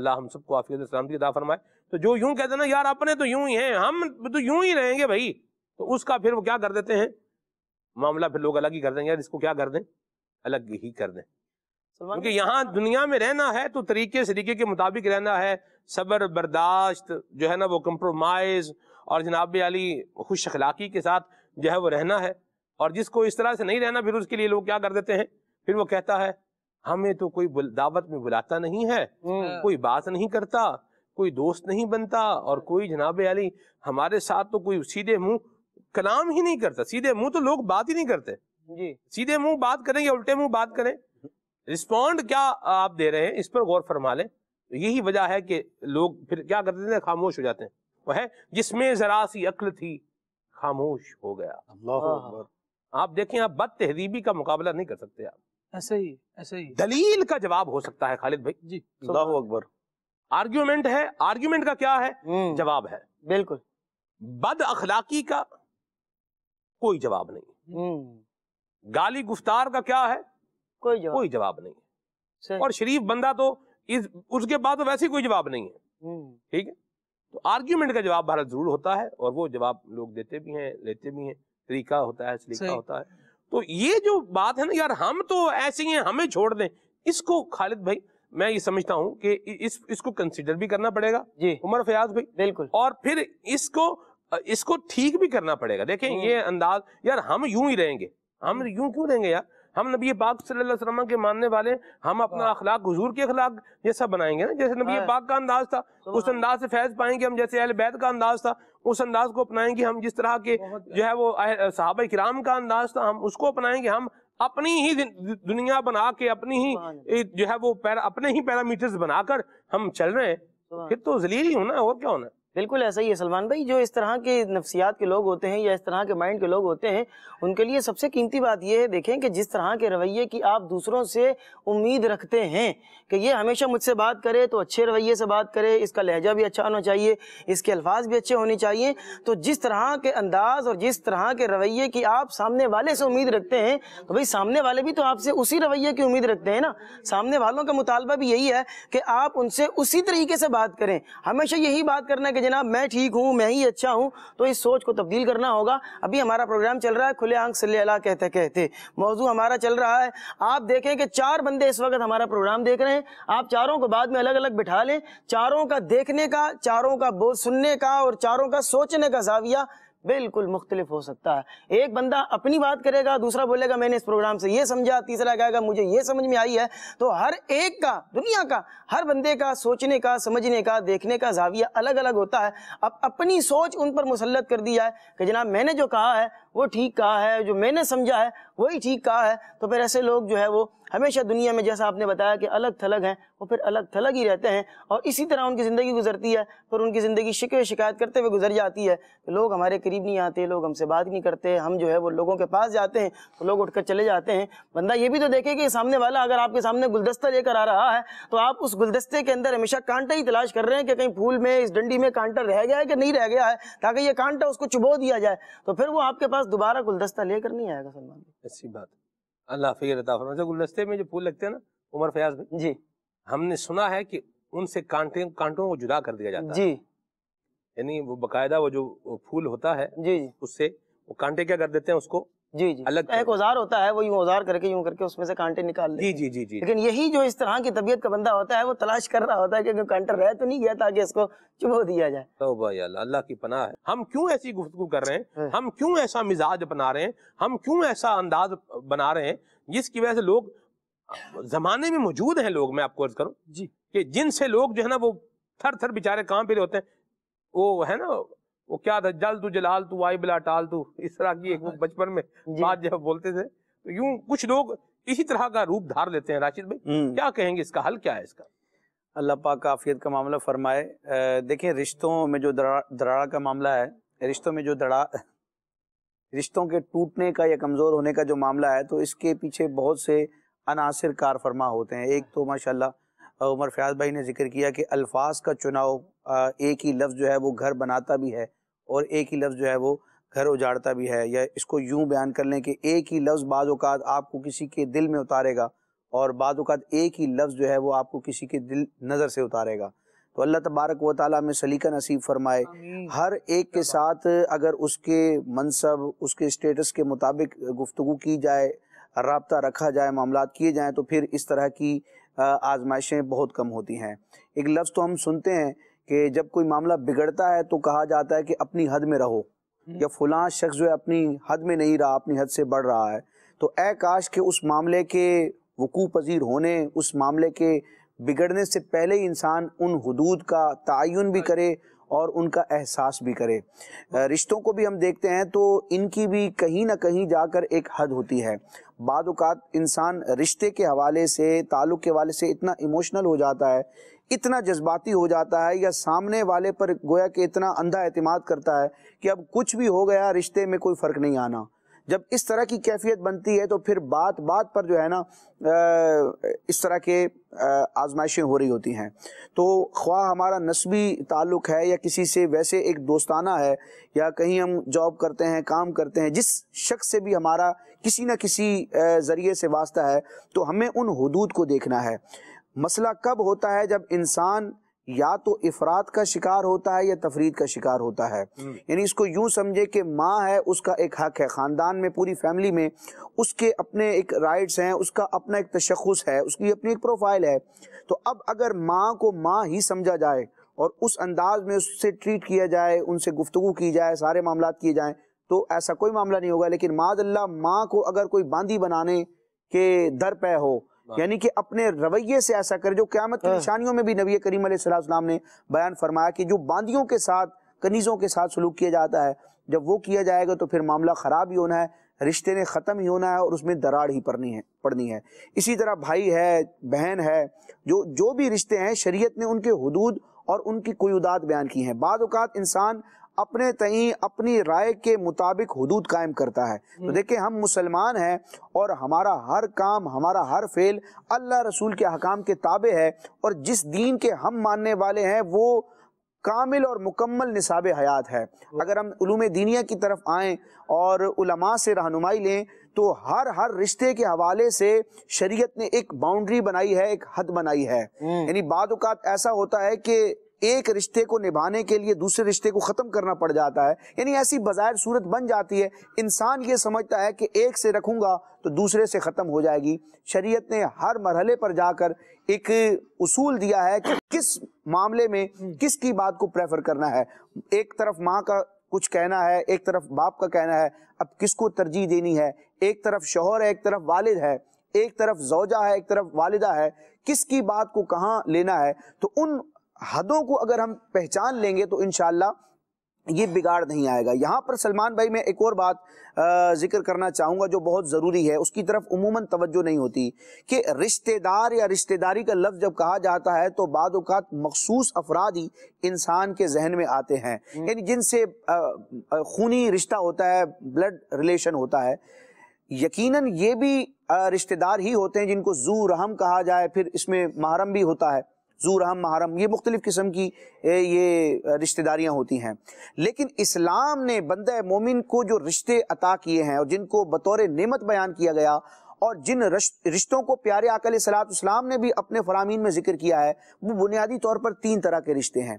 अल्लाह हम सबको आफियत सलामती अदा फरमाए तो जो यूं कहते ना यार अपने तो यूं ही हैं हम तो यूं ही रहेंगे भाई तो उसका फिर वो क्या कर देते हैं मामला फिर लोग अलग ही कर देंगे यार इसको क्या कर दें अलग ही कर दें क्योंकि यहाँ दुनिया में रहना है तो तरीके सरीके के मुताबिक रहना है सबर बर्दाश्त जो है ना वो कम्प्रोमाइज और जनाब अली खुश अखलाकी के साथ जो है वो रहना है और जिसको इस तरह से नहीं रहना फिर उसके लिए लोग क्या कर देते हैं फिर वो कहता है हमें तो कोई दावत में बुलाता नहीं है हम्म। हाँ। कोई बात नहीं करता कोई दोस्त नहीं बनता और कोई जनाब अली हमारे साथ तो कोई सीधे मुंह कलाम ही नहीं करता सीधे मुंह तो लोग बात ही नहीं करते जी सीधे मुंह बात करें या उल्टे मुंह बात करें रिस्पॉन्ड क्या आप दे रहे हैं इस पर गौर फरमा लें तो यही वजह है कि लोग फिर क्या करते थे खामोश हो जाते हैं वह है जिसमें जरा सी अक्ल थी खामोश हो गया अल्लाह हाँ। आप देखें आप बद तहरीबी का मुकाबला नहीं कर सकते आप ऐसे ही ऐसे ही दलील का जवाब हो सकता है खालिद भाई जी अल्लाह अकबर आर्ग्यूमेंट है आर्ग्यूमेंट का क्या है हम्म। जवाब है बिल्कुल बद अखलाकी का कोई जवाब नहीं हम्म। गाली गुफ्तार का क्या है कोई जवाब कोई जवाब नहीं है और शरीफ बंदा तो इस उसके बाद तो वैसे ही कोई जवाब नहीं है हम्म। ठीक है तो आर्ग्यूमेंट का जवाब भारत जरूर होता है और वो जवाब लोग देते भी हैं लेते भी हैं तरीका होता है सलीका होता है तो ये जो बात है ना यार हम तो ऐसे ही हैं हमें छोड़ दें इसको खालिद भाई मैं ये समझता हूँ कि इस इसको कंसिडर भी करना पड़ेगा जी उमर फयाज भाई बिल्कुल और फिर इसको इसको ठीक भी करना पड़ेगा देखें हम्म। ये अंदाज यार हम यूं ही रहेंगे हम हम्म। यूं क्यों रहेंगे यार हम नबी पाक सल्लल्लाहु अलैहि वसल्लम के मानने वाले हम अपना अखलाक हजूर के अखलाक जैसा बनाएंगे ना जैसे नबी हाँ। पाक का अंदाज था उस अंदाज से फैज पाएंगे हम जैसे अहल बैत का अंदाज था उस अंदाज को अपनाएंगे हम जिस तरह के जो है वो साहब कराम का अंदाज था हम उसको अपनाएंगे हम अपनी ही दुनिया बना के अपनी ही जो है वो अपने ही पैरामीटर्स बनाकर हम चल रहे हैं फिर तो जलील ही होना और क्या होना बिल्कुल ऐसा ही है सलमान भाई जो इस तरह के नफसियात के लोग होते हैं या इस तरह के माइंड के लोग होते हैं उनके लिए सबसे कीमती बात यह है देखें कि जिस तरह के रवैये की आप दूसरों से उम्मीद रखते हैं कि ये हमेशा मुझसे बात करे तो अच्छे रवैये से बात करे इसका लहजा भी अच्छा होना चाहिए इसके अल्फाज भी अच्छे होने चाहिए तो जिस तरह के अंदाज और जिस तरह के रवैये की आप सामने वाले से उम्मीद रखते हैं तो भाई सामने वाले भी तो आपसे उसी रवैये की उम्मीद रखते हैं ना सामने वालों का मुतालबा भी यही है कि आप उनसे उसी तरीके से बात करें हमेशा यही बात करना कि जनाब मैं ठीक हूँ मैं ही अच्छा हूँ तो इस सोच को तब्दील करना होगा अभी हमारा प्रोग्राम चल रहा है खुले आंख सल अला कहते कहते मौजू हमारा चल रहा है आप देखें कि चार बंदे इस वक्त हमारा प्रोग्राम देख रहे हैं आप चारों को बाद में अलग अलग बिठा लें चारों का देखने का चारों का बोल सुनने का और चारों का सोचने का जाविया बिल्कुल मुख्तलिफ हो सकता है एक बंदा अपनी बात करेगा दूसरा बोलेगा मैंने इस प्रोग्राम से ये समझा तीसरा कहेगा मुझे ये समझ में आई है तो हर एक का दुनिया का हर बंदे का सोचने का समझने का देखने का जाविया अलग अलग होता है अब अपनी सोच उन पर मुसलत कर दी जाए कि जनाब मैंने जो कहा है वो ठीक कहा है जो मैंने समझा है वही ठीक कहा है तो फिर ऐसे लोग जो है वो हमेशा दुनिया में जैसा आपने बताया कि अलग थलग हैं वो फिर अलग थलग ही रहते हैं और इसी तरह उनकी ज़िंदगी गुजरती है फिर उनकी ज़िंदगी शिकवे शिकायत करते हुए गुजर जाती है तो लोग हमारे करीब नहीं आते लोग हमसे बात नहीं करते हम जो है वो लोगों के पास जाते हैं तो लोग उठकर चले जाते हैं बंदा ये भी तो देखे कि सामने वाला अगर आपके सामने गुलदस्ता लेकर आ रहा है तो आप उस गुलदस्ते के अंदर हमेशा कांटा ही तलाश कर रहे हैं कि कहीं फूल में इस डंडी में कांटा रह गया है कि नहीं रह गया है ताकि ये कांटा उसको चुबो दिया जाए तो फिर वो आपके पास पास दोबारा गुलदस्ता लेकर नहीं आएगा सलमान ऐसी बात अल्लाह फिर अच्छा, गुलदस्ते में जो फूल लगते हैं ना उमर फयाज जी हमने सुना है कि उनसे कांटे कांटों को जुदा कर दिया जाता जी यानी वो बकायदा वो जो फूल होता है जी उससे वो कांटे क्या कर देते हैं उसको जी जी अलग तो एक औजार होता है वो यूं औजार करके यूं करके उसमें से कांटे निकाल ले जी जी जी जी लेकिन यही जो इस तरह की तबीयत का बंदा होता है वो तलाश कर रहा होता है कि कांटा रह तो नहीं गया ताकि इसको चुभो दिया जाए तो अल्लाह की पनाह है हम क्यों ऐसी गुफ्तु कर रहे हैं हाँ। हम क्यों ऐसा मिजाज बना रहे हैं हम क्यों ऐसा अंदाज बना रहे हैं जिसकी वजह से लोग जमाने में मौजूद है लोग मैं आपको अर्ज करूं जी कि जिनसे लोग जो है ना वो थर थर बेचारे काम पे होते हैं वो है ना वो क्या था जल तू जलाल तू वाई बिला टाल तू इस तरह की एक हाँ। बचपन में बात जब बोलते थे तो यूं कुछ लोग इसी तरह का रूप धार लेते हैं राशिद भाई हम्म। क्या कहेंगे इसका हल क्या है इसका अल्लाह पाक काफियत का मामला फरमाए देखें रिश्तों में जो दरा दराड़ा का मामला है रिश्तों में जो दरा रिश्तों के टूटने का या कमज़ोर होने का जो मामला है तो इसके पीछे बहुत से अनासर कार फरमा होते हैं एक तो माशाल्लाह उमर फयाज भाई ने जिक्र किया कि अल्फाज का चुनाव एक ही लफ्ज़ जो है वो घर बनाता भी है और एक ही लफ्ज़ जो है वो घर उजाड़ता भी है या इसको यूं बयान कर लें कि एक ही लफ्ज़ बाज़ात आपको किसी के दिल में उतारेगा और बाज़ात एक ही लफ्ज़ जो है वो आपको किसी के दिल नज़र से उतारेगा तो अल्लाह तबारक व ताली में सलीका नसीब फरमाए हर एक के साथ अगर उसके मनसब उसके स्टेटस के मुताबिक गुफ्तु की जाए रबता रखा जाए मामला किए जाएँ तो फिर इस तरह की आजमाइशें बहुत कम होती हैं एक लफ्ज़ तो हम सुनते हैं कि जब कोई मामला बिगड़ता है तो कहा जाता है कि अपनी हद में रहो हम्म। या फलां शख्स जो है अपनी हद में नहीं रहा अपनी हद से बढ़ रहा है तो ए काश के उस मामले के वकू पजीर होने उस मामले के बिगड़ने से पहले ही इंसान उन हदूद का तयन भी हाँ। करे और उनका एहसास भी करे हाँ। रिश्तों को भी हम देखते हैं तो इनकी भी कहीं ना कहीं जाकर एक हद होती है बाद इंसान रिश्ते के हवाले से ताल्लुक़ के हवाले से इतना इमोशनल हो जाता है इतना जज्बाती हो जाता है या सामने वाले पर गोया के इतना अंधा अहतमाद करता है कि अब कुछ भी हो गया रिश्ते में कोई फ़र्क नहीं आना जब इस तरह की कैफियत बनती है तो फिर बात बात पर जो है ना इस तरह के आजमाइशें हो रही होती हैं तो ख्वाह हमारा नस्बी ताल्लुक़ है या किसी से वैसे एक दोस्ताना है या कहीं हम जॉब करते हैं काम करते हैं जिस शख्स से भी हमारा किसी न किसी ज़रिए से वास्ता है तो हमें उन हदूद को देखना है मसला कब होता है जब इंसान या तो इफरात का शिकार होता है या तफरीद का शिकार होता है हम्म। यानी इसको यूं समझे कि माँ है उसका एक हक है ख़ानदान में पूरी फैमिली में उसके अपने एक राइट्स हैं उसका अपना एक तशखस है उसकी अपनी एक प्रोफाइल है तो अब अगर माँ को माँ ही समझा जाए और उस अंदाज में उससे ट्रीट किया जाए उनसे गुफ्तु की जाए सारे मामला किए जाएँ तो ऐसा कोई मामला नहीं होगा लेकिन माजल्ला माँ को अगर कोई बांदी बनाने के दर पे हो यानी कि अपने रवैये से ऐसा करे जो क्यामत की हाँ। निशानियों में भी नबी करीम सलाम ने बयान फरमाया कि जो बांदियों के साथ कनीज़ों के साथ सलूक किया जाता है जब वो किया जाएगा तो फिर मामला ख़राब ही होना है रिश्ते ने ख़त्म ही होना है और उसमें दराड़ ही पड़नी है पड़नी है इसी तरह भाई है बहन है जो जो भी रिश्ते हैं शरीयत ने उनके हदूद और उनकी कोयूदात बयान की हैं बाद इंसान अपने तई अपनी राय के मुताबिक हदूद कायम करता है तो हम्म। देखिए हम मुसलमान हैं और हमारा हर काम हमारा हर फेल अल्लाह रसूल के हकाम के ताबे है और जिस दीन के हम मानने वाले हैं वो कामिल और मुकम्मल निसाब हयात है अगर हम उलूम दीनिया की तरफ आएँ और उलमा से रहनुमाई लें तो हर हर रिश्ते के हवाले से शरीयत ने एक बाउंड्री बनाई है एक हद बनाई है हम्म। यानी बाद अवत ऐसा होता है कि एक रिश्ते को निभाने के लिए दूसरे रिश्ते को ख़त्म करना पड़ जाता है यानी ऐसी बाजार सूरत बन जाती है इंसान ये समझता है कि एक से रखूंगा तो दूसरे से ख़त्म हो जाएगी शरीयत ने हर मरहले पर जाकर एक उसूल दिया है कि किस मामले में किसकी बात को प्रेफर करना है एक तरफ माँ का कुछ कहना है एक तरफ बाप का कहना है अब किसको तरजीह देनी है एक तरफ शोहर है एक तरफ वालिद है एक तरफ जौजा है एक तरफ वालिदा है किसकी बात को कहाँ लेना है तो उन हदों को अगर हम पहचान लेंगे तो इन ये बिगाड़ नहीं आएगा यहाँ पर सलमान भाई मैं एक और बात जिक्र करना चाहूँगा जो बहुत ज़रूरी है उसकी तरफ उमूमन तवज्जो नहीं होती कि रिश्तेदार या रिश्तेदारी का लफ्ज़ जब कहा जाता है तो बाद मखसूस अफराद ही इंसान के जहन में आते हैं हम्म। यानी जिनसे खूनी रिश्ता होता है ब्लड रिलेशन होता है यकीनन ये भी रिश्तेदार ही होते हैं जिनको जू रहम कहा जाए फिर इसमें महरम भी होता है जूरहम महरम ये मुख्तलिफ़ किस्म की ये रिश्तेदारियाँ होती हैं लेकिन इस्लाम ने बंद मोमिन को जो रिश्ते अता किए हैं और जिनको बतौर नमत बयान किया गया और जिन रिश्तों को प्यारे अकल सलाम ने भी अपने फरामीन में जिक्र किया है वो बुनियादी तौर पर तीन तरह के रिश्ते हैं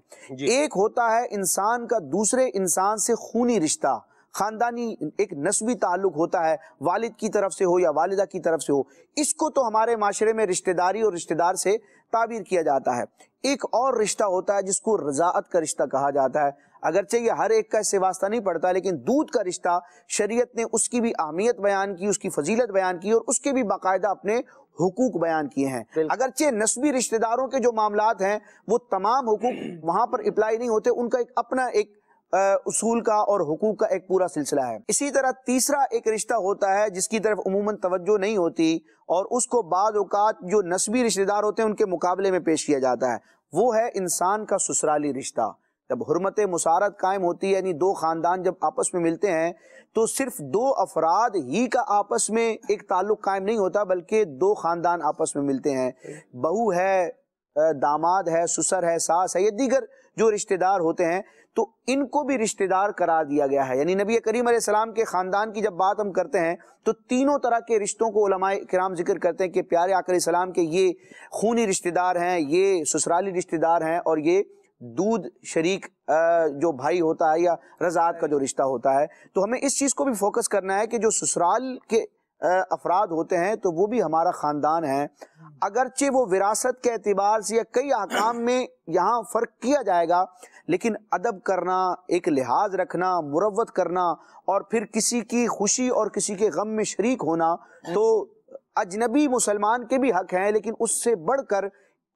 एक होता है इंसान का दूसरे इंसान से खूनी रिश्ता खानदानी एक नस्बी ताल्लुक होता है वालिद की तरफ से हो या वालिदा की तरफ से हो इसको तो हमारे माशरे में रिश्तेदारी और रिश्तेदार से ताबीर किया जाता है एक और रिश्ता होता है जिसको रजात का रिश्ता कहा जाता है अगरचे ये हर एक का इससे वास्ता नहीं पड़ता लेकिन दूध का रिश्ता शरीयत ने उसकी भी अहमियत बयान की उसकी फजीलत बयान की और उसके भी बाकायदा अपने हकूक बयान किए हैं अगरचे नस्बी रिश्तेदारों के जो मामला हैं वो तमाम हकूक वहां पर अप्लाई नहीं होते उनका एक अपना एक उसूल का और हकूक का एक पूरा सिलसिला है इसी तरह तीसरा एक रिश्ता होता है जिसकी तरफ उमूमन तवज्जो नहीं होती और उसको बाद अवकात जो नस्बी रिश्तेदार होते हैं उनके मुकाबले में पेश किया जाता है वो है इंसान का ससुराली रिश्ता जब हरमत मुसारत कायम होती है यानी दो ख़ानदान जब आपस में मिलते हैं तो सिर्फ दो अफराद ही का आपस में एक ताल्लुक़ कायम नहीं होता बल्कि दो ख़ानदान आपस में मिलते हैं बहू है दामाद है ससर है सास है या दीगर जो रिश्तेदार होते हैं तो इनको भी रिश्तेदार करार दिया गया है यानी नबी करीम सलाम के ख़ानदान की जब बात हम करते हैं तो तीनों तरह के रिश्तों को कराम जिक्र करते हैं कि प्यारे आकर सलाम के ये खूनी रिश्तेदार हैं ये ससुराली रिश्तेदार हैं और ये दूध शरीक जो भाई होता है या रजात का जो रिश्ता होता है तो हमें इस चीज़ को भी फोकस करना है कि जो ससुराल के अफराद होते हैं तो वो भी हमारा ख़ानदान है अगरचे वो विरासत के अतबार से या कई आकाम में यहाँ फ़र्क किया जाएगा लेकिन अदब करना एक लिहाज रखना मुरवत करना और फिर किसी की खुशी और किसी के गम में शरीक होना तो अजनबी मुसलमान के भी हक हैं लेकिन उससे बढ़कर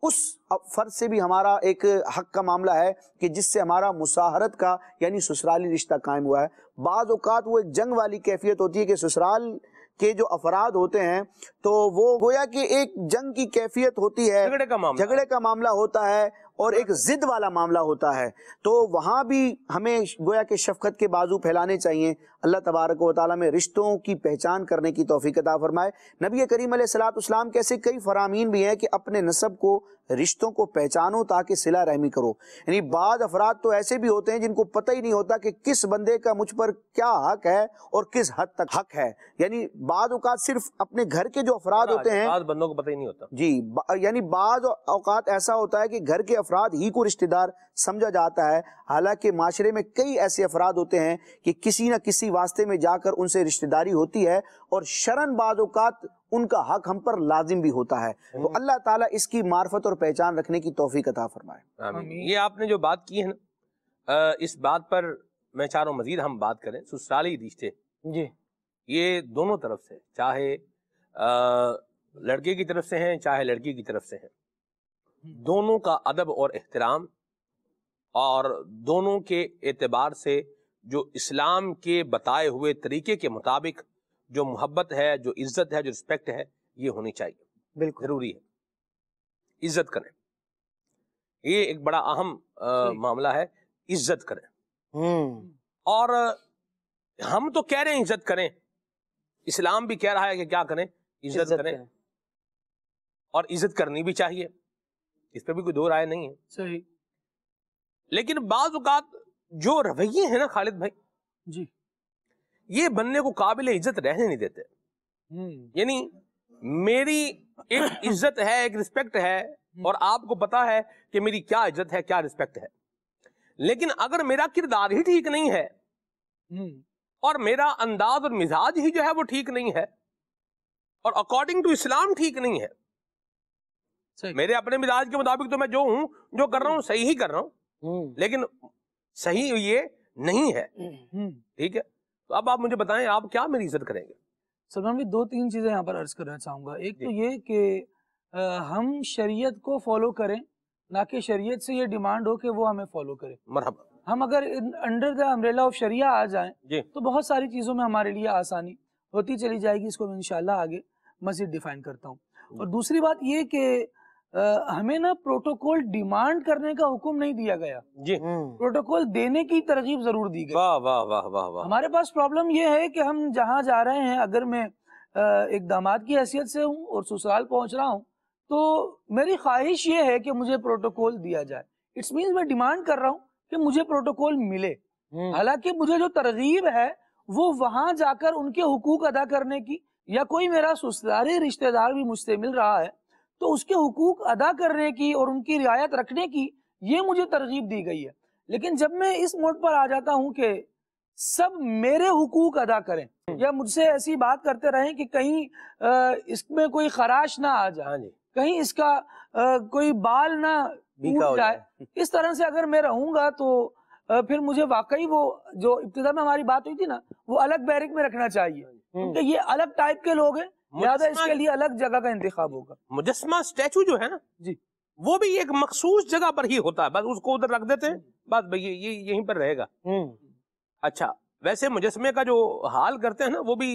उस फ़र्ज से भी हमारा एक हक का मामला है कि जिससे हमारा मुसाहरत का यानी ससुराली रिश्ता कायम हुआ है बाज़ अवत वो एक जंग वाली कैफियत होती है कि ससुराल के जो अफराद होते हैं तो वो गोया कि एक जंग की कैफियत होती है झगड़े का मामला झगड़े का मामला होता है और एक ज़िद वाला मामला होता है तो वहां भी हमें गोया के शफकत के बाजू फैलाने चाहिए अल्लाह तबारक वाली में रिश्तों की पहचान करने की तोफ़ी फरमाए नबी करीम के कैसे कई फरामीन भी हैं कि अपने नसब को रिश्तों को पहचानो ताकि सिला रहमी करो यानी बाद अफराद तो ऐसे भी होते हैं जिनको पता ही नहीं होता कि किस बंदे का मुझ पर क्या हक है और किस हद तक हक है यानी बाद अवकात सिर्फ अपने घर के जो अफराद हाँ, होते हैं बंदों को पता ही नहीं होता जी यानी बाद अवकात ऐसा होता है कि घर के अफराद ही को रिश्तेदार समझा जाता है हालांकि माशरे में कई ऐसे अफराद होते हैं कि किसी न किसी वास्ते में जाकर उनसे रिश्तेदारी होती है और शरण बाद उनका हक हम पर लाजिम भी होता है तो हम्म। अल्लाह ताला इसकी मार्फत और पहचान रखने की तोफ़ी कथा फरमाए ये आपने जो बात की है ना इस बात पर मैं चाह रहा मजीद हम बात करें सुसाली रिश्ते जी ये दोनों तरफ से चाहे आ, लड़के की तरफ से हैं चाहे लड़की की तरफ से हैं हम्म। दोनों का अदब और एहतराम और दोनों के एतबार से जो इस्लाम के बताए हुए तरीके के मुताबिक जो मोहब्बत है जो इज्जत है जो रिस्पेक्ट है ये होनी चाहिए बिल्कुल जरूरी है इज्जत करें ये एक बड़ा अहम मामला है इज्जत करें हम्म। और हम तो कह रहे हैं इज्जत करें इस्लाम भी कह रहा है कि क्या करें इज्जत करें।, करें और इज्जत करनी भी चाहिए इस पर भी कोई दो राय नहीं है सही लेकिन बाज जो रवैये हैं ना खालिद भाई जी ये बनने को काबिल इज्जत रहने नहीं देते हम्म। यानी मेरी एक इज्जत है एक रिस्पेक्ट है हम्म। और आपको पता है कि मेरी क्या इज्जत है क्या रिस्पेक्ट है लेकिन अगर मेरा किरदार ही ठीक नहीं है हम्म। और मेरा अंदाज और मिजाज ही जो है वो ठीक नहीं है और अकॉर्डिंग टू इस्लाम ठीक नहीं है मेरे अपने मिजाज के मुताबिक तो मैं जो हूं जो कर रहा हूं सही ही कर रहा हूं लेकिन सही ये नहीं है हम्म। ठीक है तो अब आप मुझे बताएं आप क्या मेरी इज्जत करेंगे सलमान भाई दो तीन चीजें यहाँ पर अर्ज करना चाहूंगा एक तो ये कि हम शरीयत को फॉलो करें ना कि शरीयत से ये डिमांड हो कि वो हमें फॉलो करे मरहब हम अगर under the umbrella of sharia आ जाए तो बहुत सारी चीज़ों में हमारे लिए आसानी होती चली जाएगी इसको मैं इनशाला आगे मजीद डिफाइन करता हूँ और दूसरी बात ये कि हमें ना प्रोटोकॉल डिमांड करने का हुक्म नहीं दिया गया जी हम्म। प्रोटोकॉल देने की तरजीब जरूर दी गई वाह वाह वाह वाह वा। हमारे पास प्रॉब्लम यह है कि हम जहाँ जा रहे हैं अगर मैं एक दामाद की हैसियत से हूँ और ससुराल पहुँच रहा हूँ तो मेरी ख्वाहिश ये है कि मुझे प्रोटोकॉल दिया जाए इट्स मीन मैं डिमांड कर रहा हूँ कि मुझे प्रोटोकॉल मिले हम्म। हालांकि मुझे जो तरगीब है वो वहां जाकर उनके हुकूक अदा करने की या कोई मेरा ससुरारी रिश्तेदार भी मुझसे मिल रहा है तो उसके हकूक अदा करने की और उनकी रियायत रखने की ये मुझे तरगीब दी गई है लेकिन जब मैं इस मोड पर आ जाता हूँ कि सब मेरे हकूक अदा करें हम्म। या मुझसे ऐसी बात करते रहें कि कहीं इसमें कोई खराश ना आ जाए हाँ कहीं इसका आ, कोई बाल ना टूट जाए इस तरह से अगर मैं रहूंगा तो आ, फिर मुझे वाकई वो जो इब्तदा में हमारी बात हुई थी ना वो अलग बैरिक में रखना चाहिए हाँ हम्म। क्योंकि ये अलग टाइप के लोग हैं लिहाजा इसके लिए अलग जगह का इंतखब होगा मुजस्मा स्टैचू जो है ना जी वो भी एक मखसूस जगह पर ही होता है बस उसको उधर रख देते हैं हम्म। बस ये ये यहीं पर रहेगा हम्म। अच्छा वैसे मुजस्मे का जो हाल करते हैं ना वो भी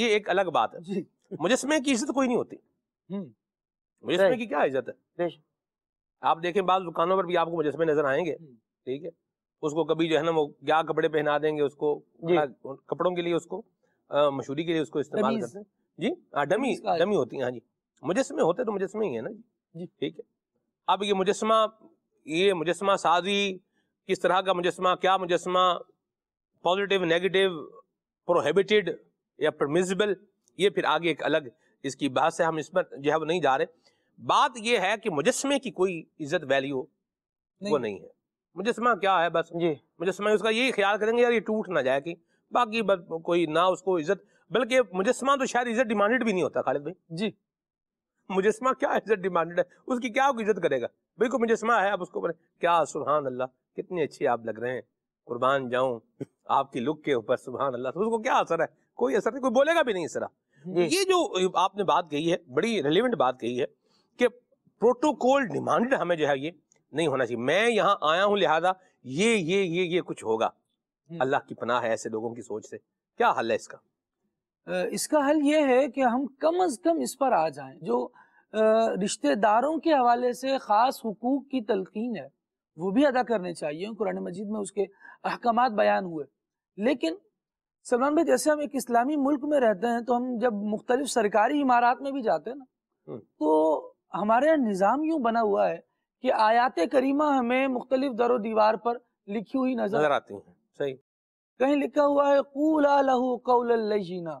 ये एक अलग बात है मुजस्मे की इज्जत कोई नहीं होती हम्म। मुजस्मे की क्या इज्जत है आप देखें बाद दुकानों पर भी आपको मुजस्मे नजर आएंगे ठीक है उसको कभी जो है ना वो क्या कपड़े पहना देंगे उसको कपड़ों के लिए उसको मशहूरी के लिए उसको इस्तेमाल करते हैं जी हाँ तो डमी डमी होती है हाँ जी मुजस्मे होते तो मुजस्मे ही है ना जी जी ठीक है अब ये मुजस्मा ये मुजस्मा साजी किस तरह का मुजस्मा क्या मुजस्मा पॉजिटिव नेगेटिव प्रोहिबिटेड या परमिजिबल ये फिर आगे एक अलग इसकी बात से हम इस पर जो है वो नहीं जा रहे बात यह है कि मुजस्मे की कोई इज्जत वैल्यू वो नहीं है मुजस्मा क्या है बस जी मुजस्मा उसका यही ख्याल करेंगे यार ये टूट ना जाए कि बाकी कोई ना उसको इज्जत बल्कि मुजस्मा तो शायद इज्जत डिमांडेड भी नहीं होता खालिद भाई जी मुजस्मा क्या इज्जत डिमांडेड है उसकी क्या इज्जत करेगा को मुजस्मा है आप उसको बने क्या सुबहान अल्लाह कितने अच्छे आप लग रहे हैं कुर्बान जाऊं आपकी लुक के ऊपर सुबहान अल्लाह तो उसको क्या असर है कोई असर नहीं कोई बोलेगा भी नहीं सरा ये जो आपने बात कही है बड़ी रेलिवेंट बात कही है कि प्रोटोकॉल डिमांडेड हमें जो है ये नहीं होना चाहिए मैं यहाँ आया हूँ लिहाजा ये ये ये ये कुछ होगा अल्लाह की पनाह है ऐसे लोगों की सोच से क्या हल है इसका इसका हल ये है कि हम कम अज़ कम इस पर आ जाएं जो रिश्तेदारों के हवाले से ख़ास हकूक़ की तलकिन है वो भी अदा करने चाहिए कुरान मजीद में उसके अहकाम बयान हुए लेकिन सलमान भाई जैसे हम एक इस्लामी मुल्क में रहते हैं तो हम जब मुख्तलिफ सरकारी इमारात में भी जाते हैं ना तो हमारे यहाँ निज़ाम यूँ बना हुआ है कि आयात करीमा हमें मुख्तलिफ दर दीवार पर लिखी हुई नजर आती है सही कहीं लिखा हुआ है कूला लहू कौल लजीना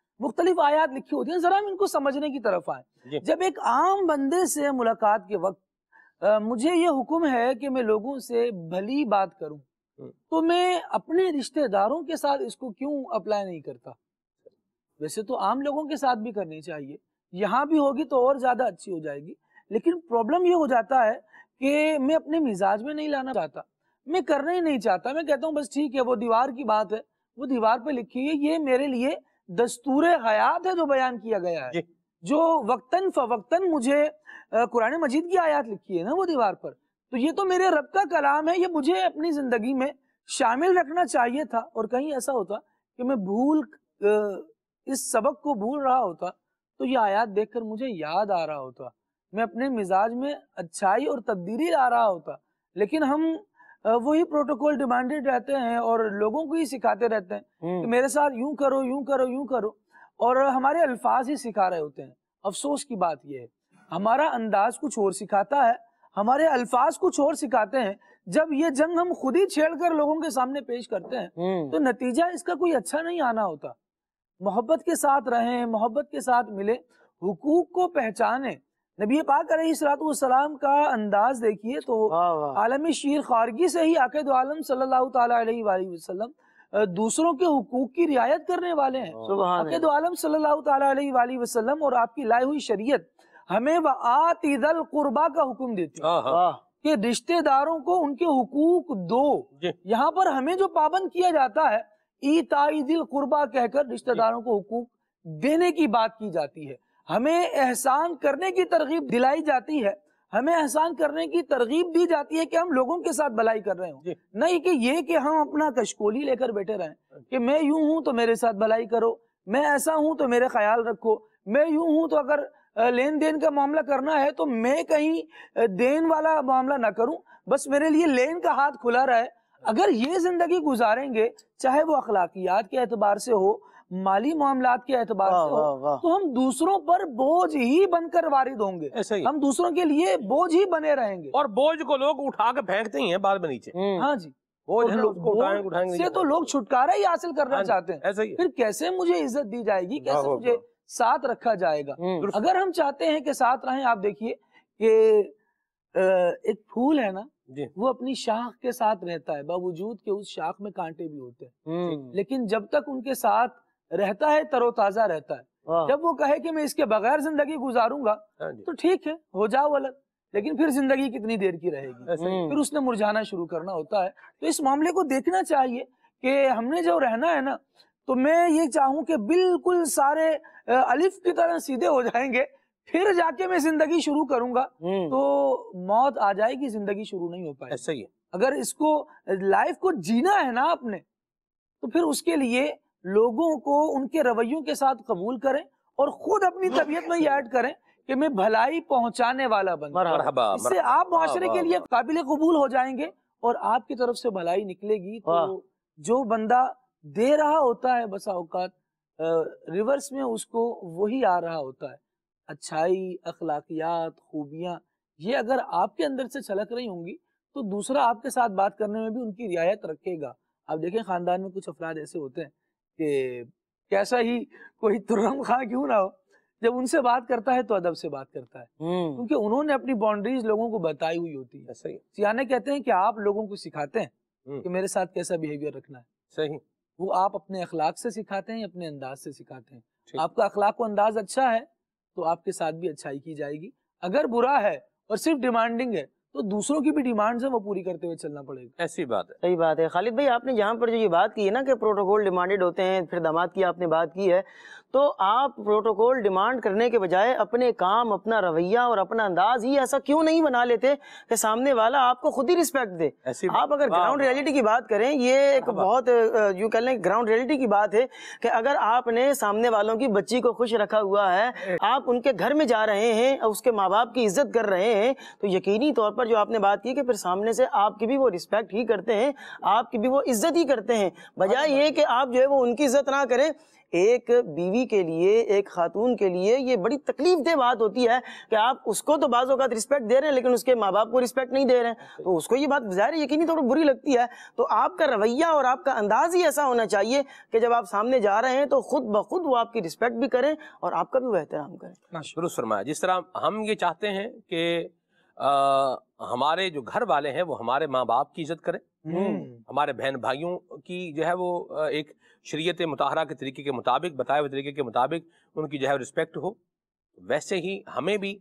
मुख्तलिफ आयात लिखी होती है जरा हम इनको समझने की तरफ आए जब एक आम बंदे से मुलाकात के वक्त आ, मुझे ये हुक्म है कि मैं लोगों से भली बात करूं हम्म। तो मैं अपने रिश्तेदारों के साथ इसको क्यों अप्लाई नहीं करता वैसे तो आम लोगों के साथ भी करनी चाहिए यहाँ भी होगी तो और ज्यादा अच्छी हो जाएगी लेकिन प्रॉब्लम ये हो जाता है कि मैं अपने मिजाज में नहीं लाना चाहता मैं करना ही नहीं चाहता मैं कहता हूँ बस ठीक है वो दीवार की बात है वो दीवार पर लिखी है ये मेरे लिए दस्तूर हयात है जो बयान किया गया है जो वक्तन फवक्तन मुझे कुरान मजीद की आयात लिखी है ना वो दीवार पर तो ये तो मेरे रब का कलाम है ये मुझे अपनी जिंदगी में शामिल रखना चाहिए था और कहीं ऐसा होता कि मैं भूल इस सबक को भूल रहा होता तो ये आयात देखकर मुझे याद आ रहा होता मैं अपने मिजाज में अच्छाई और तब्दीली ला रहा होता लेकिन हम वही प्रोटोकॉल डिमांडेड रहते हैं और लोगों को ही सिखाते रहते हैं कि हम्म। मेरे साथ यूं करो यूं करो यूं करो और हमारे अल्फाज ही सिखा रहे होते हैं अफसोस की बात यह है हमारा अंदाज कुछ और सिखाता है हमारे अल्फाज कुछ और सिखाते हैं जब ये जंग हम खुद ही छेड़ कर लोगों के सामने पेश करते हैं हम्म। तो नतीजा इसका कोई अच्छा नहीं आना होता मोहब्बत के साथ रहें मोहब्बत के साथ मिले हुकूक को पहचाने नबी पाक सलाम का अंदाज देखिए तो आलम शीर खारगी से ही आकद आलम सल्लाम दूसरों के हकूक की रियायत करने वाले हैं आकद आलम सल्लाम और आपकी लाई हुई शरीय हमें व आतिदल कुर्बा का हुक्म देती है कि रिश्तेदारों को उनके हकूक दो यहाँ पर हमें जो पाबंद किया जाता है ई ताइदिल कुर्बा कहकर रिश्तेदारों को हकूक देने की बात की जाती है हमें एहसान करने की तरगीब दिलाई जाती है हमें एहसान करने की तरगीब दी जाती है कि हम लोगों के साथ भलाई कर रहे हो नहीं कि ये कि हम अपना कशकोली लेकर बैठे रहें कि मैं यूं हूं तो मेरे साथ भलाई करो मैं ऐसा हूं तो मेरे ख्याल रखो मैं यूं हूं तो अगर लेन देन का मामला करना है तो मैं कहीं देन वाला मामला ना करूं बस मेरे लिए लेन का हाथ खुला रहे हाँ। अगर ये जिंदगी गुजारेंगे चाहे वो अखलाकियात के अतबार से हो माली मामला के एतबार से तो हम दूसरों पर बोझ ही बनकर वारिद होंगे हम दूसरों के लिए बोझ ही बने रहेंगे और बोझ को लोग उठा के फेंकते ही है बाल में नीचे हम्म। हाँ जी तो लोग से तो लोग छुटकारा ही हासिल करना हाँ चाहते हैं ऐसे ही फिर कैसे मुझे इज्जत दी जाएगी कैसे मुझे साथ रखा जाएगा हम्म। अगर हम चाहते हैं कि साथ रहें आप देखिए कि एक फूल है ना वो अपनी शाख के साथ रहता है बावजूद के उस शाख में कांटे भी होते हैं हम्म। लेकिन जब तक उनके साथ रहता है तरोताजा रहता है हाँ। जब वो कहे कि मैं इसके बगैर जिंदगी गुजारूंगा हाँ तो ठीक है हो जाओ अलग लेकिन फिर जिंदगी कितनी देर की रहेगी फिर उसने मुरझाना शुरू करना होता है तो इस मामले को देखना चाहिए कि हमने जो रहना है ना तो मैं ये चाहूँ कि बिल्कुल सारे अलिफ की तरह सीधे हो जाएंगे फिर जाके मैं जिंदगी शुरू करूंगा हम्म। तो मौत आ जाएगी जिंदगी शुरू नहीं हो पाएगी ऐसा ही है अगर इसको लाइफ को जीना है ना आपने तो फिर उसके लिए लोगों को उनके रवैयों के साथ कबूल करें और खुद अपनी तबीयत में ऐड करें कि मैं भलाई पहुंचाने वाला बन इससे आप माशरे के लिए काबिल कबूल हो जाएंगे और आपकी तरफ से भलाई निकलेगी तो जो बंदा दे रहा होता है बसा औकात रिवर्स में उसको वही आ रहा होता है अच्छाई अखलाकियात खूबियाँ ये अगर आपके अंदर से छलक रही होंगी तो दूसरा आपके साथ बात करने में भी उनकी रियायत रखेगा आप देखें खानदान में कुछ अफराद ऐसे होते हैं कि कैसा ही कोई तुर्रम खा क्यों ना हो जब उनसे बात करता है तो अदब से बात करता है हम्म। क्योंकि उन्होंने अपनी बाउंड्रीज लोगों को बताई हुई होती है सही सियाने कहते हैं कि आप लोगों को सिखाते हैं हम्म। कि मेरे साथ कैसा बिहेवियर रखना है सही वो आप अपने अखलाक से सिखाते हैं अपने अंदाज से सिखाते हैं आपका अखलाक को अंदाज अच्छा है तो आपके साथ भी अच्छाई की जाएगी अगर बुरा है और सिर्फ डिमांडिंग है तो दूसरों की भी डिमांड्स है वो पूरी करते हुए चलना पड़ेगा ऐसी बात है सही बात है खालिद भाई आपने यहाँ पर जो ये बात की है ना कि प्रोटोकॉल डिमांडेड होते हैं फिर दामाद की आपने बात की है तो आप प्रोटोकॉल डिमांड करने के बजाय अपने काम अपना रवैया और अपना अंदाज ही ऐसा क्यों नहीं बना लेते कि सामने वाला आपको खुद ही रिस्पेक्ट दे आप अगर ग्राउंड रियलिटी की बात करें ये एक बहुत यू कह लें ग्राउंड रियलिटी की बात है कि अगर आपने सामने वालों की बच्ची को खुश रखा हुआ है आप उनके घर में जा रहे हैं और उसके माँ बाप की इज्जत कर रहे हैं तो यकीनी तौर पर जो आपने बात की कि फिर सामने से आपकी भी वो रिस्पेक्ट ही करते हैं आपकी भी वो इज्जत ही करते हैं बजाय हाँ हाँ ये कि आप जो है वो उनकी इज्जत ना करें एक बीवी के लिए एक खातून के लिए ये बड़ी तकलीफ दे बात होती है कि आप उसको तो बाज़ अवत रिस्पेक्ट दे रहे हैं लेकिन उसके माँ बाप को रिस्पेक्ट नहीं दे रहे हैं तो उसको ये बात ज़ाहिर यकीनी तौर पर बुरी लगती है तो आपका रवैया और आपका अंदाज ही ऐसा होना चाहिए कि जब आप सामने जा रहे हैं तो खुद ब खुद वो आपकी रिस्पेक्ट भी करें और आपका भी वह एहतराम करें शुरू फरमाया जिस तरह हम ये चाहते हैं कि हमारे जो घर वाले हैं वो हमारे माँ बाप की इज्जत करें हम्म। हमारे बहन भाइयों की जो है वो एक शरीयत मतहरा के तरीके के मुताबिक बताए हुए तरीके के मुताबिक उनकी जो है रिस्पेक्ट हो वैसे ही हमें भी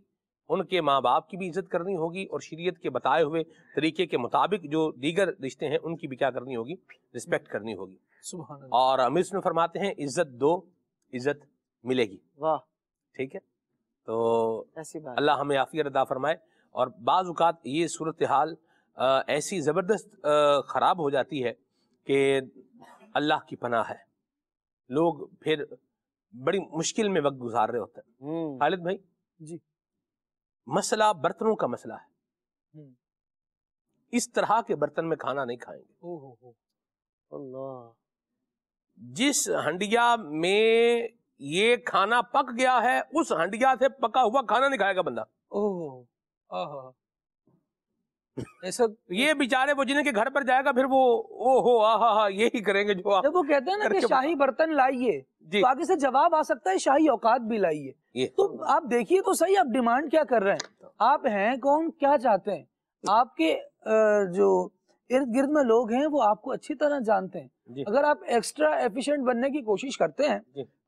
उनके माँ बाप की भी इज्जत करनी होगी और शरीयत के बताए हुए तरीके के मुताबिक जो दीगर रिश्ते हैं उनकी भी क्या करनी होगी रिस्पेक्ट करनी होगी और अमीर सुन फरमाते हैं इज्जत दो इज्जत मिलेगी वाह ठीक है तो अल्लाह हमें आफिया अदा फरमाए और बाज़ात ये सूरत हाल ऐसी ज़बरदस्त ख़राब हो जाती है कि अल्लाह की पनाह है लोग फिर बड़ी मुश्किल में वक्त गुजार रहे होते हैं हम्म। खालिद भाई जी मसला बर्तनों का मसला है हम्म। इस तरह के बर्तन में खाना नहीं खाएंगे अल्लाह जिस हंडिया में ये खाना पक गया है उस हंडिया से पका हुआ खाना नहीं खाएगा बंदा ओह ऐसा ये बेचारे वो जिनके घर पर जाएगा फिर वो ओ हो आ हा हा करेंगे जो आप वो कहते हैं ना कि शाही बर्तन लाइए बाकी तो से जवाब आ सकता है शाही औकात भी लाइए तो आप देखिए तो सही आप डिमांड क्या कर रहे हैं आप हैं कौन क्या चाहते हैं आपके जो इर्द गिर्द में लोग हैं वो आपको अच्छी तरह जानते हैं अगर आप एक्स्ट्रा एफिशिएंट बनने की कोशिश करते हैं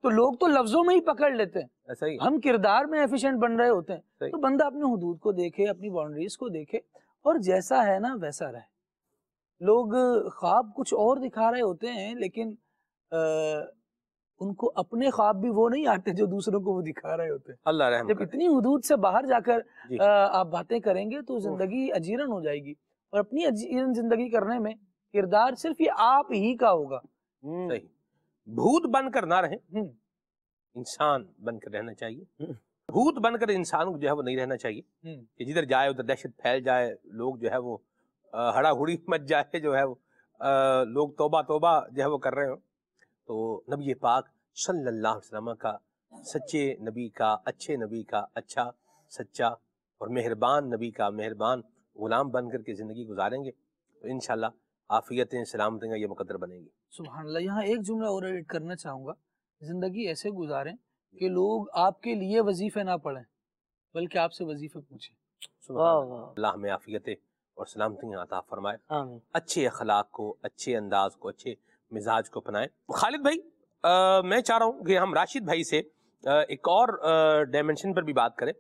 तो लोग तो लफ्जों में ही पकड़ लेते हैं हम किरदार में एफिशिएंट बन रहे होते हैं तो बंदा अपने हदूद को देखे अपनी बाउंड्रीज को देखे और जैसा है ना वैसा रहे लोग ख्वाब कुछ और दिखा रहे होते हैं लेकिन आ, उनको अपने ख्वाब भी वो नहीं आते जो दूसरों को वो दिखा रहे होते अल्लाह जब इतनी हदूद से बाहर जाकर आ, आप बातें करेंगे तो जिंदगी अजीरन हो जाएगी और अपनी अजीरन जिंदगी करने में किरदार सिर्फ ये आप ही का होगा सही भूत बनकर ना रहे इंसान बनकर रहना चाहिए भूत बनकर इंसान को जो है वो नहीं रहना चाहिए हम्म। कि जिधर जाए उधर दहशत फैल जाए लोग जो है वो हुड़ी मच जाए जो है वो लोग तोबा तोबा जो है वो कर रहे हो तो नबी पाक सल्लल्लाहु अलैहि वसल्लम का सच्चे नबी का अच्छे नबी का अच्छा सच्चा और मेहरबान नबी का मेहरबान गुलाम बन करके ज़िंदगी गुजारेंगे तो इन आफियतें सलामतें ये मुकदर बनेंगी सुबह यहाँ एक जुमला और एडिट करना चाहूँगा ज़िंदगी ऐसे गुजारें कि लोग आपके लिए वजीफे ना पढ़ें बल्कि आपसे वजीफे पूछें अल्लाह में और सलामती आता फरमाए अच्छे अखलाक को अच्छे अंदाज को अच्छे मिजाज को अपनाए खालिद भाई आ, मैं चाह रहा हूँ कि हम राशिद भाई से आ, एक और डायमेंशन पर भी बात करें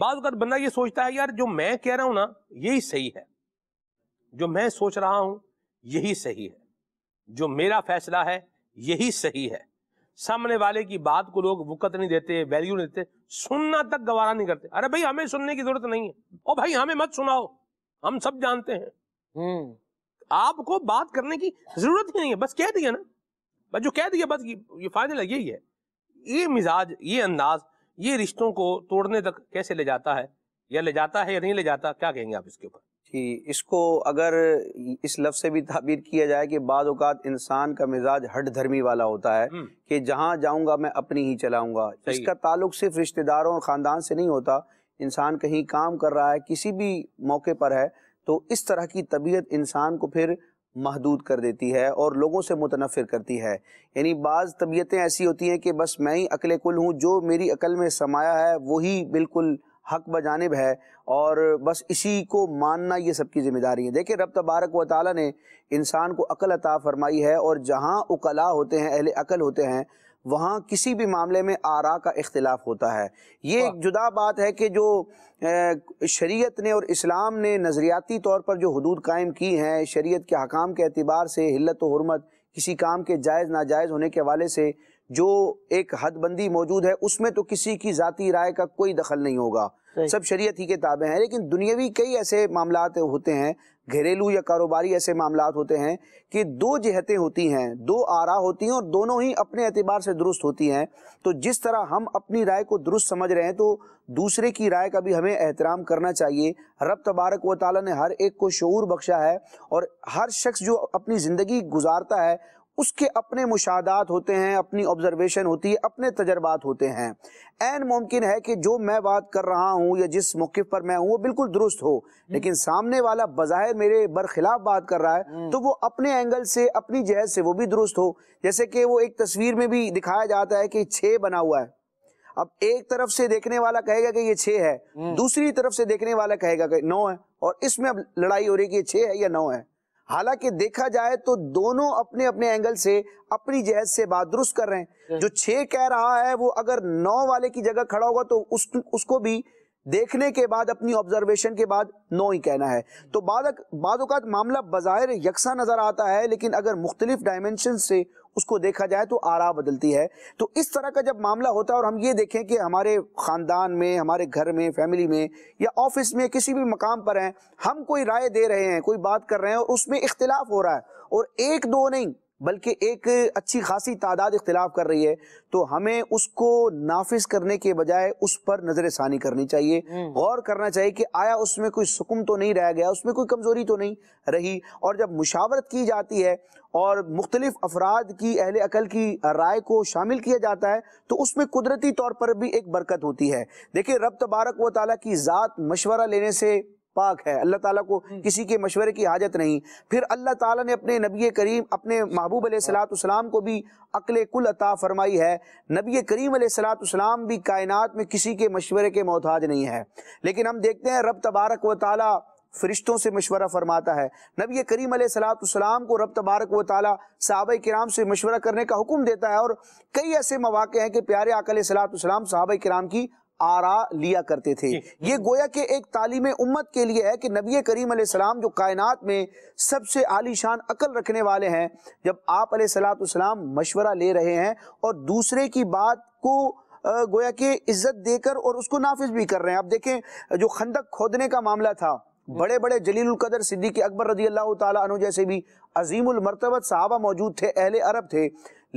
बाद बंदा ये सोचता है यार जो मैं कह रहा हूँ ना यही सही है जो मैं सोच रहा हूँ यही सही है जो मेरा फैसला है यही सही है सामने वाले की बात को लोग वक्त नहीं देते वैल्यू नहीं देते सुनना तक गवारा नहीं करते अरे भाई हमें सुनने की जरूरत नहीं है और भाई हमें मत सुनाओ हम सब जानते हैं हम्म। आपको बात करने की जरूरत ही नहीं है बस कह दिया ना बस जो कह दिया बस ये फायदा लगे यही है ये मिजाज ये अंदाज ये रिश्तों को तोड़ने तक कैसे ले जाता है या ले जाता है या नहीं ले जाता क्या कहेंगे आप इसके ऊपर कि इसको अगर इस लफ्ज से भी ताबीर किया जाए कि बाद अवत इंसान का मिजाज हट धर्मी वाला होता है हम्म। कि जहाँ जाऊँगा मैं अपनी ही चलाऊँगा इसका ताल्लुक सिर्फ रिश्तेदारों और ख़ानदान से नहीं होता इंसान कहीं काम कर रहा है किसी भी मौके पर है तो इस तरह की तबीयत इंसान को फिर महदूद कर देती है और लोगों से मुतनफ़िर करती है यानी बाज़ तबीयतें ऐसी होती हैं कि बस मैं ही अकल कुल हूँ जो मेरी अकल में समाया है वही बिल्कुल हक बजानब है और बस इसी को मानना ये सबकी ज़िम्मेदारी है देखिए रब तबारक व ताली ने इंसान को अकल अता फरमाई है और जहाँ उकला होते हैं अहल अकल होते हैं वहाँ किसी भी मामले में आरा का इख्तलाफ होता है ये एक जुदा बात है कि जो शरीयत ने और इस्लाम ने नज़रियाती तौर पर जो हदूद कायम की हैं शरीयत के हकाम के अतबार से हिलत हरमत किसी काम के जायज़ नाजायज़ होने के हवाले से जो एक हदबंदी मौजूद है उसमें तो किसी की ज़ाती राय का कोई दखल नहीं होगा सब शरीयत ही के ताबे हैं लेकिन दुनियावी कई ऐसे मामला होते हैं घरेलू या कारोबारी ऐसे मामला होते हैं कि दो जहतें होती हैं दो आरा होती हैं और दोनों ही अपने एतबार से दुरुस्त होती हैं तो जिस तरह हम अपनी राय को दुरुस्त समझ रहे हैं तो दूसरे की राय का भी हमें एहतराम करना चाहिए रब तबारक व ताली ने हर एक को शूर बख्शा है और हर शख्स जो अपनी ज़िंदगी गुजारता है उसके अपने मुशादात होते हैं अपनी ऑब्जर्वेशन होती है अपने तजर्बात होते हैं एन मुमकिन है कि जो मैं बात कर रहा हूँ या जिस मौके पर मैं हूँ वो बिल्कुल दुरुस्त हो लेकिन सामने वाला बज़ाहिर मेरे बरखिलाफ बात कर रहा है हम्म। तो वो अपने एंगल से अपनी जहज से वो भी दुरुस्त हो जैसे कि वो एक तस्वीर में भी दिखाया जाता है कि छः बना हुआ है अब एक तरफ से देखने वाला कहेगा कि ये छः है हम्म। दूसरी तरफ से देखने वाला कहेगा कि नौ है और इसमें अब लड़ाई हो रही है कि छः है या नौ है हालांकि देखा जाए तो दोनों अपने अपने एंगल से अपनी जहज से बात दुरुस्त कर रहे हैं जो छह कह रहा है वो अगर नौ वाले की जगह खड़ा होगा तो उस, उसको भी देखने के बाद अपनी ऑब्जर्वेशन के बाद नौ ही कहना है तो बाद बाद मामला बाहर यकसा नजर आता है लेकिन अगर मुख्तलिफ डायमेंशन से उसको देखा जाए तो आरा बदलती है तो इस तरह का जब मामला होता है और हम ये देखें कि हमारे ख़ानदान में हमारे घर में फैमिली में या ऑफिस में किसी भी मकाम पर हैं हम कोई राय दे रहे हैं कोई बात कर रहे हैं और उसमें इख्तलाफ हो रहा है और एक दो नहीं बल्कि एक अच्छी खासी तादाद इख्तलाफ कर रही है तो हमें उसको नाफिज करने के बजाय उस पर नजर करनी चाहिए हम्म। गौर करना चाहिए कि आया उसमें कोई सुकुम तो नहीं रह गया उसमें कोई कमज़ोरी तो नहीं रही और जब मुशावरत की जाती है और मुख्तलिफ अफराद की अहल अकल की राय को शामिल किया जाता है तो उसमें कुदरती तौर पर भी एक बरकत होती है देखिए रब तबारक व ताली की ज़ात मशवरा लेने से पाक है अल्लाह ताला को हम्म। किसी के मशवरे की हाजत नहीं फिर अल्लाह ताला ने अपने नबी करीम अपने महबूब सलाम को भी अकल कुल अता फरमाई है नबी करीम सलाम भी कायनात में किसी के मशवरे के मोहताज नहीं है लेकिन हम देखते हैं रब तबारक व ताला फरिश्तों से मशवरा फरमाता है नबी करीम सलाम को रब तबारक व ताली साहब कराम से मशवरा करने का हुक्म देता है और कई ऐसे मौाक़े हैं कि प्यारे आकल सलाम साहब कराम की आरा लिया करते थे ये गोया के एक तालीम उम्मत के लिए है कि नबी करीम सलाम जो कायनात में सबसे आलीशान अकल रखने वाले हैं जब आप सलाम मशवरा ले रहे हैं और दूसरे की बात को गोया के इज्जत देकर और उसको नाफिज भी कर रहे हैं आप देखें जो खंदक खोदने का मामला था बड़े बड़े जलील कदर सिद्दीक अकबर रजी अल्लाह तु जैसे भी अजीमुल मरतबत साहबा मौजूद थे अहले अरब थे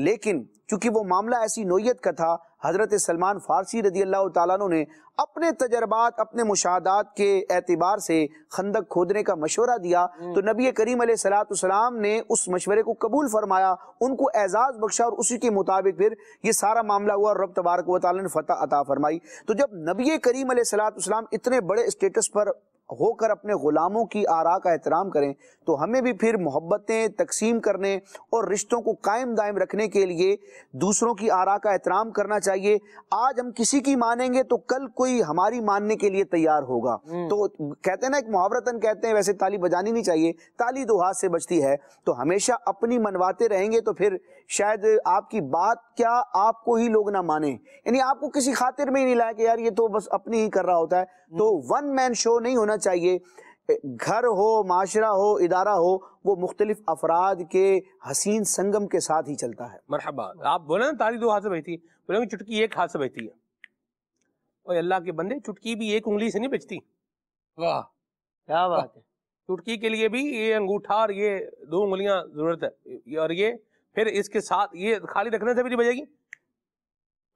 लेकिन चूंकि वो मामला ऐसी नोयत का था हज़रत सलमान फ़ारसी रदी अल्लाह तु ने अपने तजर्बात अपने मुशादात के एतबार से खंदक खोदने का मशवरा दिया हम्म। तो नबी करीम सलाम ने उस मशवरे को कबूल फरमाया उनको एजाज़ बख्शा और उसी के मुताबिक फिर ये सारा मामला हुआ और रब तबारक वाली ने फतः अता फरमाई तो जब नबी करीम सलाम इतने बड़े स्टेटस पर होकर अपने ग़ुलामों की आरा का एहतराम करें तो हमें भी फिर मोहब्बतें तकसीम करने और रिश्तों को कायम दायम रखने के लिए दूसरों की आरा का एहतराम करना चाहिए आज हम किसी की मानेंगे तो कल कोई हमारी मानने के लिए तैयार होगा हम्म। तो कहते हैं ना एक मुहावरतन कहते हैं वैसे ताली बजानी नहीं चाहिए ताली दो हाथ से बचती है तो हमेशा अपनी मनवाते रहेंगे तो फिर शायद आपकी बात क्या आपको ही लोग ना माने यानी आपको किसी खातिर में ही नहीं लाया कि यार ये तो बस अपनी ही कर रहा होता है हम्म। तो वन मैन शो नहीं होना चाहिए घर हो माशरा हो इदारा हो वो मुख्तलिफ अफराद के हसीन संगम के साथ ही चलता है मरहबा आप बोले ना तारी दो हाथ से बहती है चुटकी एक हाथ से बहती है और अल्लाह के बंदे चुटकी भी एक उंगली से नहीं बचती वाह क्या बात है चुटकी के लिए भी ये अंगूठा और ये दो उंगलियां जरूरत है और ये फिर इसके साथ ये खाली रखने से भी नहीं बजेगी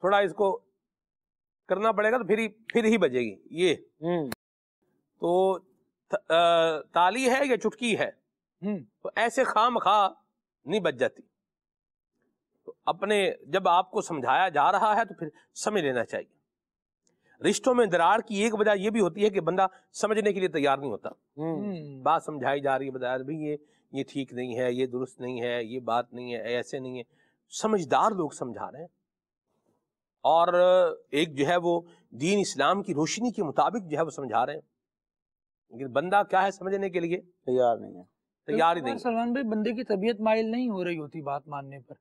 थोड़ा इसको करना पड़ेगा तो फिर ही फिर ही बजेगी ये हम्म। तो ताली है या चुटकी है हम्म। तो ऐसे खाम खा नहीं बच जाती तो अपने जब आपको समझाया जा रहा है तो फिर समझ लेना चाहिए रिश्तों में दरार की एक वजह यह भी होती है कि बंदा समझने के लिए तैयार नहीं होता हम्म। बात समझाई जा रही है बताया भाई ये ये ठीक नहीं है ये दुरुस्त नहीं है ये बात नहीं है ऐसे नहीं है समझदार लोग समझा रहे हैं और एक जो है वो दीन इस्लाम की रोशनी के मुताबिक जो है वो समझा रहे हैं लेकिन बंदा क्या है समझने के लिए तैयार नहीं है तैयार ही नहीं सलमान भाई बंदे की तबीयत माइल नहीं हो रही होती बात मानने पर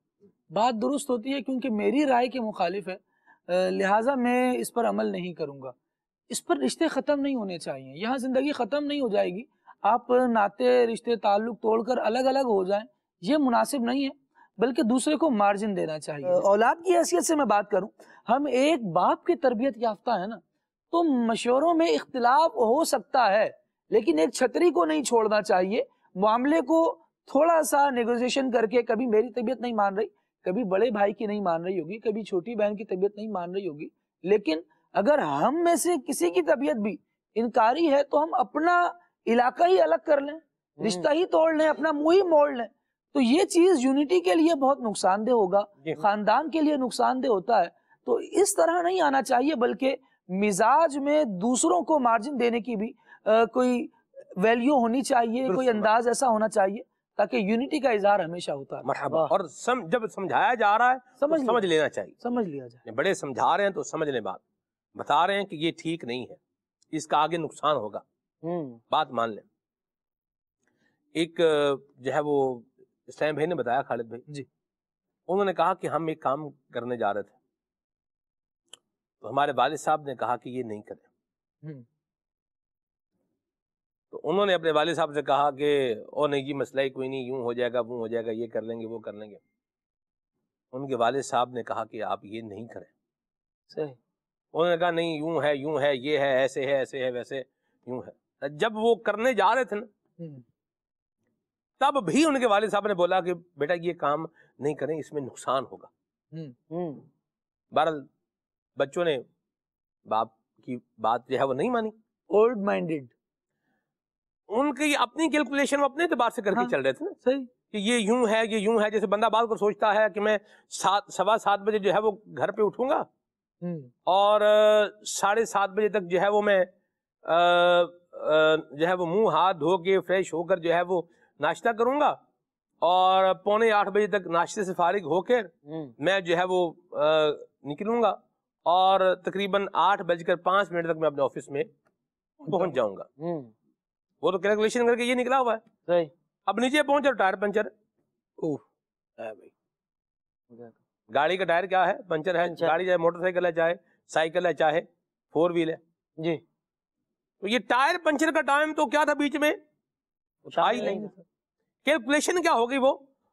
बात दुरुस्त होती है क्योंकि मेरी राय के मुखालिफ है लिहाजा मैं इस पर अमल नहीं करूँगा इस पर रिश्ते ख़त्म नहीं होने चाहिए यहाँ ज़िंदगी ख़त्म नहीं हो जाएगी आप नाते रिश्ते ताल्लुक तोड़कर अलग अलग हो जाए ये मुनासिब नहीं है बल्कि दूसरे को मार्जिन देना चाहिए औलाद की हैसियत से मैं बात करूं हम एक बाप की तरबियत याफ्ता है ना तो मशवरों में इख्तलाफ हो सकता है लेकिन एक छतरी को नहीं छोड़ना चाहिए मामले को थोड़ा सा नेगोशिएशन करके कभी मेरी तबीयत नहीं मान रही कभी बड़े भाई की नहीं मान रही होगी कभी छोटी बहन की तबीयत नहीं मान रही होगी लेकिन अगर हम में से किसी की तबीयत भी इनकारी है तो हम अपना इलाका ही अलग कर लें हम्म। रिश्ता ही तोड़ लें अपना मुंह ही मोड़ लें तो ये चीज यूनिटी के लिए बहुत नुकसानदेह होगा खानदान के लिए नुकसानदेह होता है तो इस तरह नहीं आना चाहिए बल्कि मिजाज में दूसरों को मार्जिन देने की भी आ, कोई वैल्यू होनी चाहिए कोई अंदाज ऐसा होना चाहिए ताकि यूनिटी का इजहार हमेशा होता है और सम, जब समझाया जा रहा है समझ तो समझ लेना चाहिए समझ लिया जाए बड़े समझा रहे हैं तो समझ ले बात बता रहे हैं कि ये ठीक नहीं है इसका आगे नुकसान होगा हम्म। बात मान लें एक जो है वो सैम भाई ने बताया खालिद भाई जी उन्होंने कहा कि हम एक काम करने जा रहे थे तो हमारे वालिद साहब ने कहा कि ये नहीं करें हम्म। तो उन्होंने अपने वाले साहब से कहा कि ओ नहीं जी मसला ही कोई नहीं यूं हो जाएगा वो हो जाएगा ये कर लेंगे वो कर लेंगे उनके वाले साहब ने कहा कि आप ये नहीं करें सही उन्होंने कहा नहीं यूं है यूं है ये है ऐसे है ऐसे है वैसे यूं है जब वो करने जा रहे थे ना हम्म। तब भी उनके वाले साहब ने बोला कि बेटा ये काम नहीं करें इसमें नुकसान होगा हम्म। हम्म। बहरहाल बच्चों ने बाप की बात जो है वो नहीं मानी ओल्ड माइंडेड उनकी अपनी कैलकुलेशन अपने एतबार से करके हाँ, चल रहे थे ना सही कि ये यूं है ये यूं है जैसे बंदा बाल को सोचता है कि मैं सात सवा सात बजे जो है वो घर पे उठूंगा और साढ़े सात बजे तक जो है वो मैं आ, जो है वो मुंह हाथ धो के फ्रेश होकर जो है वो नाश्ता करूंगा और पौने आठ बजे तक नाश्ते से फारिग होकर हम्म। मैं जो है वो निकलूंगा और तकरीबन आठ बजकर पांच मिनट तक मैं अपने ऑफिस में पहुंच जाऊंगा हम्म। वो तो कैलकुलेशन करके ये निकला हुआ है सही अब नीचे पहुंचा टायर पंचर भाई गाड़ी का टायर क्या है पंचर है अच्छा। गाड़ी चाहे मोटरसाइकिल है चाहे साइकिल है चाहे फोर व्हील है जी तो ये टायर पंचर का टाइम तो क्या था बीच में था ही नहीं कैलकुलेशन क्या हो गई वो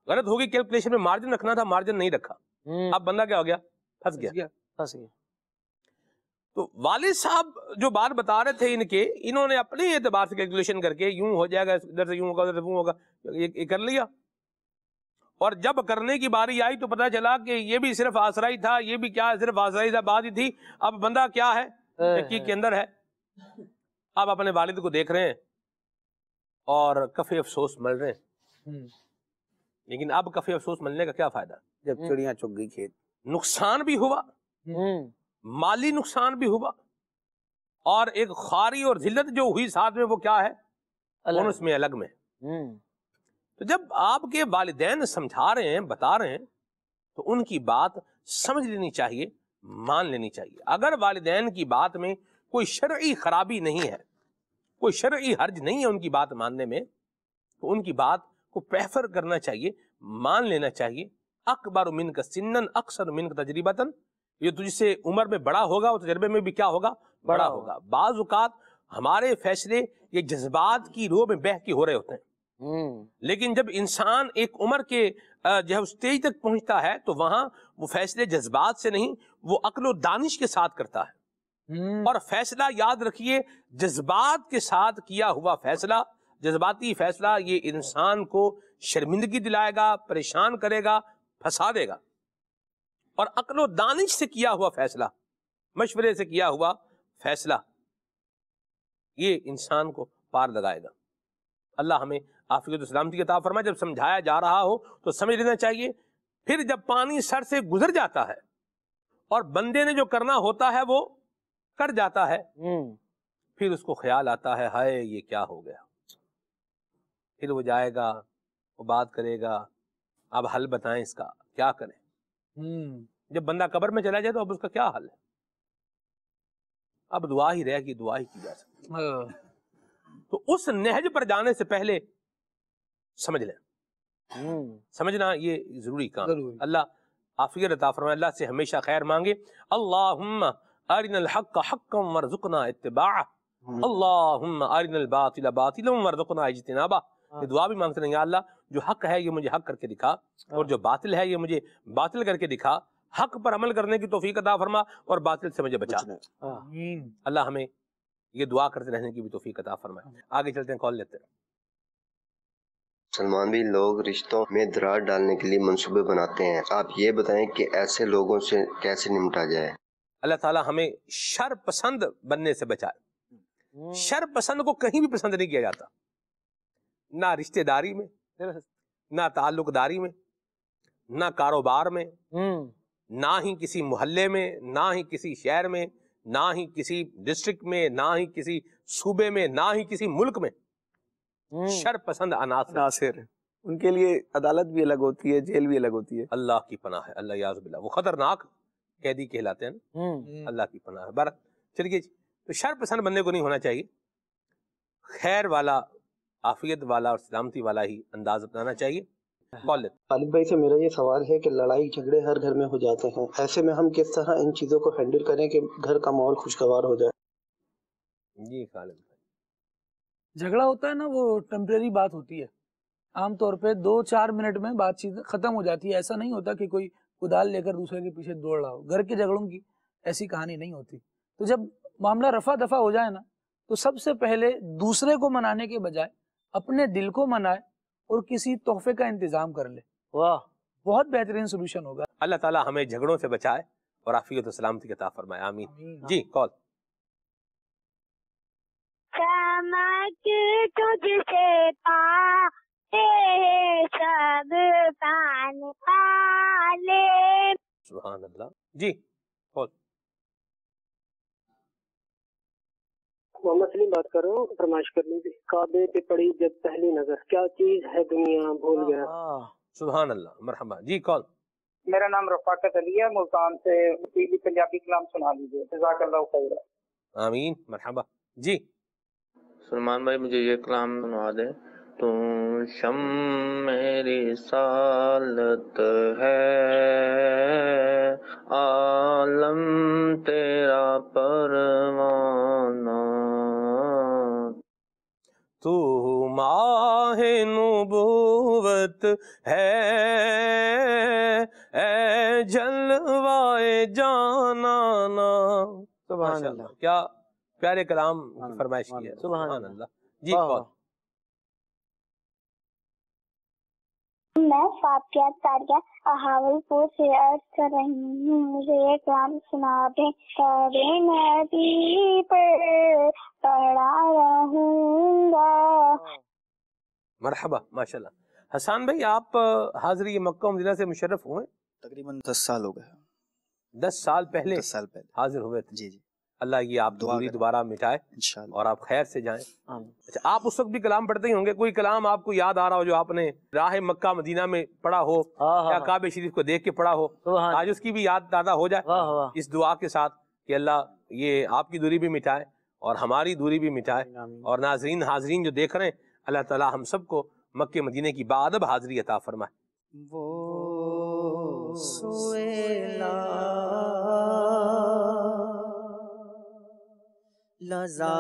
गलत होगी कैलकुलेशन में मार्जिन रखना था मार्जिन नहीं रखा हम्म। अब बंदा क्या हो गया फंस गया फंस गया तो वालिद साहब जो बात बता रहे थे इनके इन्होंने अपने एतबार से कैलकुलेशन करके यूं हो जाएगा इधर से यूं होगा उधर से यूं होगा ये, ये कर लिया और जब करने की बारी आई तो पता चला कि ये भी सिर्फ आसरा ही था ये भी क्या सिर्फ आसरा ही था बात ही थी अब बंदा क्या है, है, है। के अंदर है आप अपने वालिद को देख रहे हैं और कफी अफसोस मल रहे हैं हम्म। लेकिन अब कफी अफसोस मलने का क्या फायदा जब हम्म। चिड़िया चुग गई खेत नुकसान भी हुआ हम्म। माली नुकसान भी हुआ और एक खारी और जिल्लत जो हुई साथ में वो क्या है उसमें में अलग में तो जब आपके वाले समझा रहे हैं बता रहे हैं तो उनकी बात समझ लेनी चाहिए मान लेनी चाहिए अगर वालदेन की बात में कोई शर्य खराबी नहीं है कोई शर्य हर्ज नहीं है उनकी बात मानने में तो उनकी बात को प्रेफर करना चाहिए मान लेना चाहिए अकबर मिन का सिन्न अक्सर मिन का तजरीबतन ये तुझसे उम्र में बड़ा होगा और तजर्बे में भी क्या होगा बड़ा होगा बाजात हमारे फैसले ये जज्बात की रोह में बह के हो रहे होते हैं हम्म। लेकिन जब इंसान एक उम्र के जो है स्टेज तक पहुंचता है तो वहां वो फैसले जज्बात से नहीं वो अकलो दानिश के साथ करता है हम्म। और फैसला याद रखिए जज्बात के साथ किया हुआ फैसला जज्बाती फैसला ये इंसान को शर्मिंदगी दिलाएगा परेशान करेगा फंसा देगा और अकलो दानिश से किया हुआ फैसला मशवरे से किया हुआ फैसला ये इंसान को पार लगाएगा अल्लाह हमें आफिकत सलामती किताब फरमाए जब समझाया जा रहा हो तो समझ लेना चाहिए फिर जब पानी सर से गुजर जाता है और बंदे ने जो करना होता है वो कर जाता है हम्म। फिर उसको ख्याल आता है हाय ये क्या हो गया फिर वो जाएगा वो बात करेगा अब हल बताएं इसका क्या करें हम्म। जब बंदा कब्र में चला जाए तो अब उसका क्या हल है अब दुआ ही रहेगी दुआ ही की जा सकती हाँ। तो उस नहज पर जाने से पहले समझ लें हम्म। समझना ये जरूरी काम अल्लाह आफियत अता फरमाए अल्लाह से हमेशा खैर मांगे अल्लाह अरिनल हक हक्कम मरजुकना इतबा अल्लाहुम्म अरिनल बातिल बातिलम मरजुकना इजतिनाबा ये दुआ भी मांगते रहेंगे अल्लाह जो हक है ये मुझे हक करके दिखा और जो बातिल है ये मुझे बातिल करके दिखा हक पर अमल करने की तोफीक अदा फरमा और बातिल से मुझे बचा अल्लाह हमें ये दुआ करते रहने की भी तोफीक अदा फरमा आगे चलते हैं कॉल लेते हैं सलमान भी लोग रिश्तों में दरार डालने के लिए मंसूबे बनाते हैं आप ये बताएं कि ऐसे लोगों से कैसे निपटा जाए अल्लाह ताला हमें शर पसंद बनने से बचाए हम्म। शर पसंद को कहीं भी पसंद नहीं किया जाता ना रिश्तेदारी में ना ताल्लुकदारी में ना कारोबार में हम्म। ना ही किसी मोहल्ले में ना ही किसी शहर में ना ही किसी डिस्ट्रिक्ट में ना ही किसी सूबे में ना ही किसी मुल्क में हम्म। शर पसंद अनासर उनके लिए अदालत भी अलग होती है जेल भी अलग होती है अल्लाह की पनाह है अल्लाह याजबिल्ला वो खतरनाक कैदी कहलाते हैं हम्म। हम्म। अल्लाह की पनाह बारह चलिए तो शर पसंद बनने को नहीं होना चाहिए खैर वाला आफियत वाला और सलामती वाला ही अंदाज अपनाना चाहिए खालिद भाई से मेरा ये सवाल है कि लड़ाई झगड़े हर घर में हो जाते हैं ऐसे में हम किस तरह इन चीज़ों को हैंडल करें कि घर का माहौल खुशगवार हो जाए जी खालिद भाई झगड़ा होता है ना वो टेम्प्रेरी बात होती है आमतौर पे दो चार मिनट में बातचीत ख़त्म हो जाती है ऐसा नहीं होता कि कोई कुदाल लेकर दूसरे के पीछे दौड़ रहा हो घर के झगड़ों की ऐसी कहानी नहीं होती तो जब मामला रफा दफा हो जाए ना तो सबसे पहले दूसरे को मनाने के बजाय अपने दिल को मनाए और किसी तोहफे का इंतजाम कर ले वाह बहुत बेहतरीन सोल्यूशन होगा अल्लाह ताला हमें झगड़ों से बचाए और आफियत तो सलामती के फरमाए आमीन जी कॉल तुझसे पा सब पान पाले सुभान अल्लाह जी बोल मोहम्मद सलीम बात कर रहा हूँ फरमाइश करने की काबे पे पड़ी जब पहली नजर क्या चीज है दुनिया भूल गया सुबहान अल्लाह मरहबा जी कौन मेरा नाम रफाकत अली है मुल्तान से पंजाबी कलाम सुना दीजिए जजाकल्ला खैर आमीन मरहबा जी सलमान भाई मुझे ये कलाम सुनवा दें तू शम मेरी सालत है आलम तेरा परवाना तू माह नुबूवत है ए जलवाए जाना ना सुबह क्या प्यारे कलाम हाँ, फरमाइश की है सुबह अल्लाह जी बहुत मैं फातिया तारिया हावलपुर से अर्ज कर रही हूँ मुझे एक काम सुना दे सारे नदी पर पड़ा रहूंगा हाँ। मरहबा माशाल्लाह हसान भाई आप हाजरी मक्का मदीना से मुशरफ हुए तकरीबन दस साल हो गए दस साल पहले दस साल पहले हाजिर हुए थे जी जी अल्लाह ये आप दूरी दोबारा मिटाए और आप खैर से जाएं अच्छा आप उस वक्त भी कलाम पढ़ते ही होंगे कोई कलाम आपको याद आ रहा हो जो आपने राह मक्का मदीना में पढ़ा हो हाँ, हाँ, या हाँ। काबे शरीफ को देख के पढ़ा हो तो आज उसकी भी याद दादा हो जाए इस दुआ के साथ कि अल्लाह ये आपकी दूरी भी मिटाए और हमारी दूरी भी मिटाए और नाजरीन हाजरीन जो देख रहे हैं अल्लाह ताला हम सबको मक्के मदीने की बादब हाजरी अता फरमाए वो सोएला लजा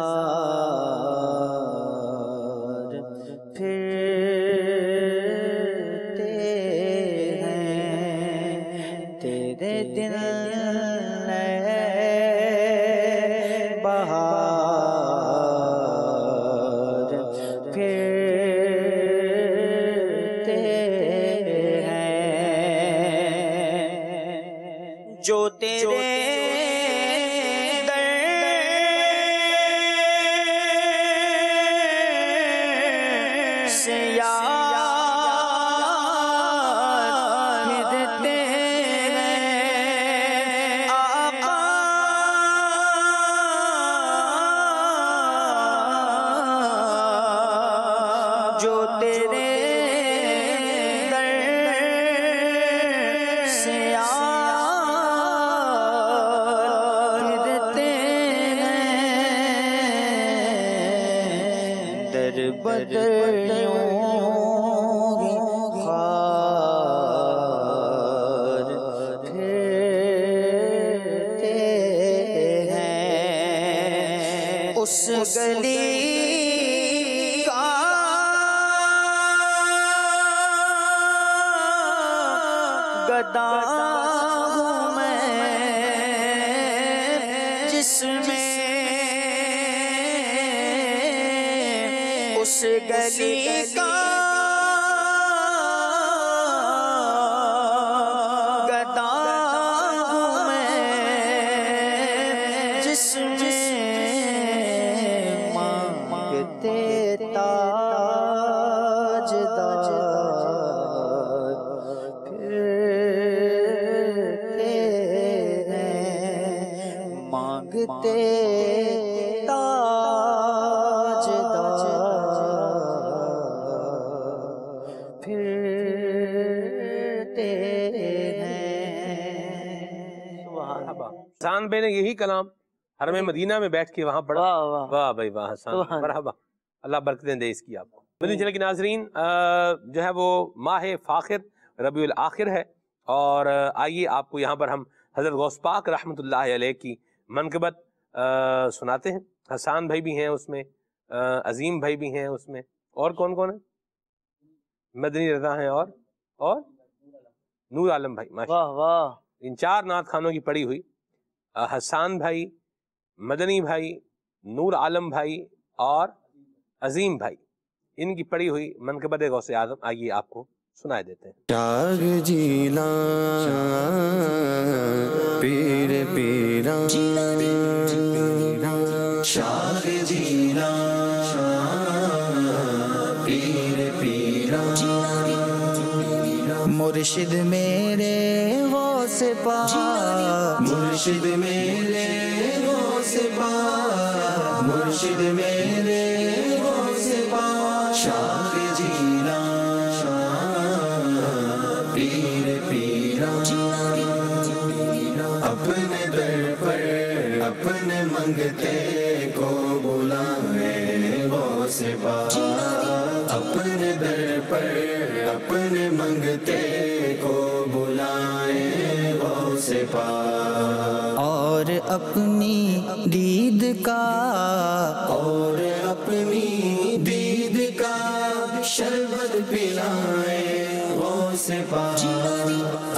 हरम मदीना में बैठ के वहाँ पढ़ा वाह भाई वाह अल्लाह बरकतें दे इसकी आपको हम्म। चले कि नाजरीन जो है वो माह फ़ाखिर रबी आखिर है और आइए आपको यहाँ पर हम हज़रत गौस पाक रहमत की मनकबत सुनाते हैं हसान भाई भी हैं उसमें आ, अजीम भाई भी हैं उसमें और कौन कौन है मदनी रजा हैं और और नूर आलम भाई वाह वाह इन चार नाथ खानों की पड़ी हुई हसान भाई मदनी भाई नूर आलम भाई और अजीम भाई इनकी पड़ी हुई मनकबद गौसे आजम आइए आपको सुनाए देते हैं टाग जीला पीर पीरा शाग जीला पीर पीरा मुर्शिद मेरे वो से पा मुर्शिद मेरे मुर्शिद मेरे से शाह जीना पीर पीरा अपने दर पर अपने मंगते को बुलावे वो से अपने दर पर अपने मंगते अपनी दीद का और अपनी दीद का शरबत पिलाए से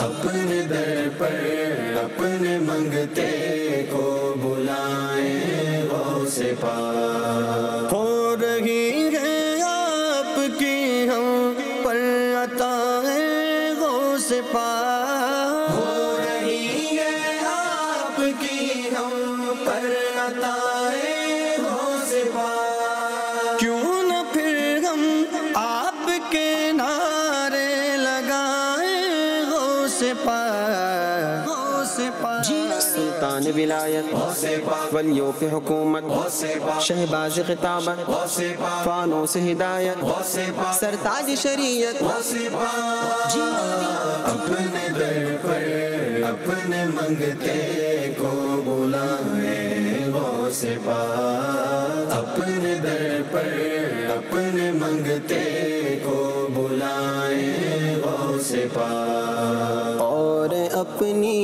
अपने दर पर अपने मंगते को बुलाए वो से पास विलायत वलियों के हुकूमत शहबाज खिताबत फानों से हिदायत सरताज शरीयत हाँ। अपने दर पर अपने मंगते को बुलाए से अपने दर पर अपने मंगते को बुलाए से और अपनी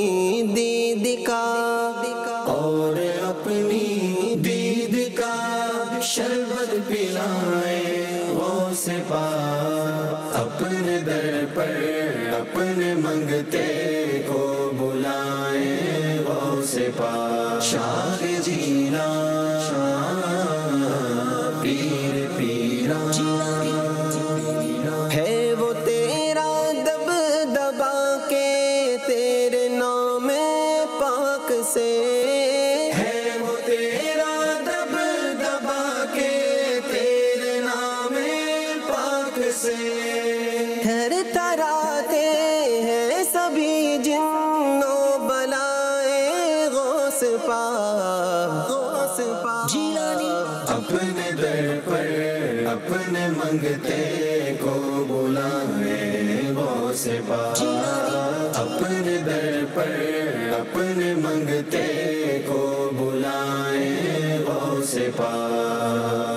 को बुलाए वो सिपा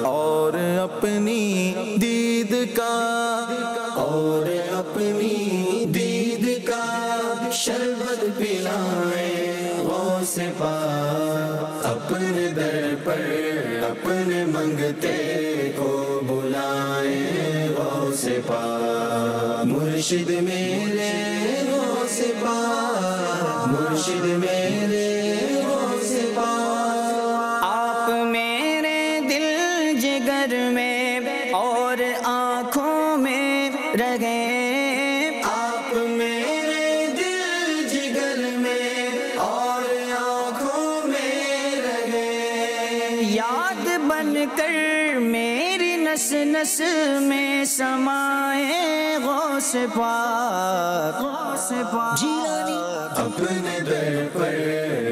और अपनी दीद का और अपनी दीद का शरबत पिलाए वो से अपने दर पर अपने मंगते को बुलाए वो से मुर्शिद में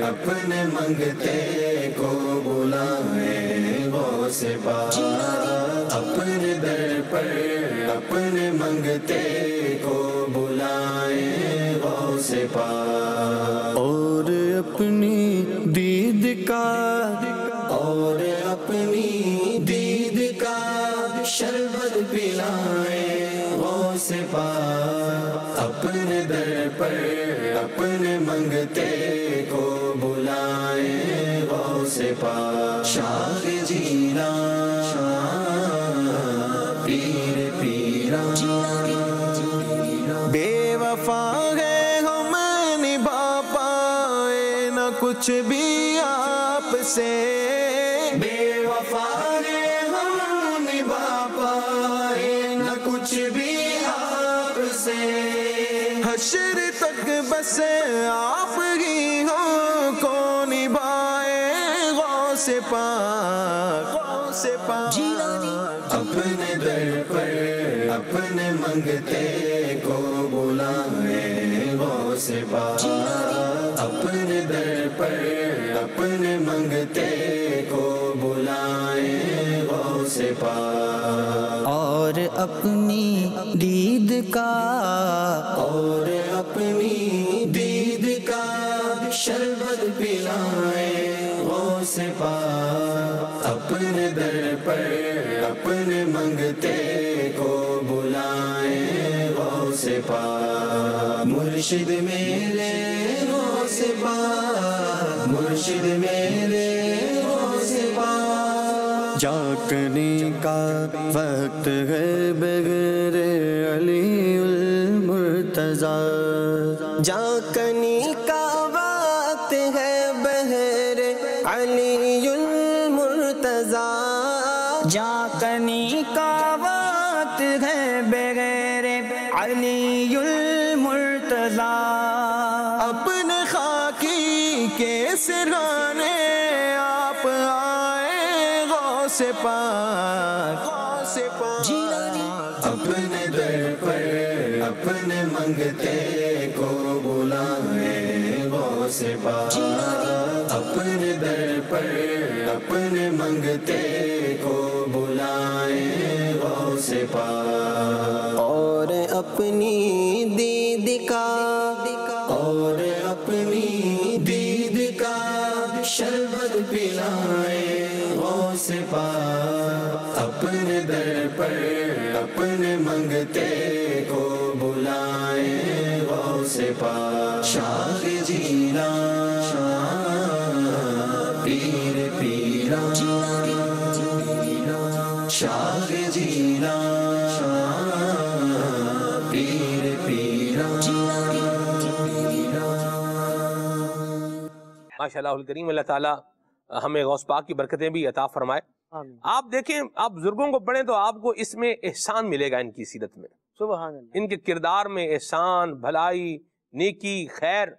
अपने मंगते को बुलाए वो से अपने दर पर अपने मंगते अपनी दीद का और अपनी दीद का शरबत पिलाए वो से अपने दर पर अपने मंगते को बुलाए वो से मुर्शिद मेरे वो से मुर्शिद मेरे पकड़ने का वक्त है बगैर अली उल मुर्तज़ा करीम अल्लाह ताला हमें गौस पाक की बरकतें भी अता फरमाए आप देखें आप बुजुर्गों को पढ़ें तो आपको इसमें एहसान मिलेगा इनकी सीरत में इनके किरदार में एहसान भलाई नेकी खैर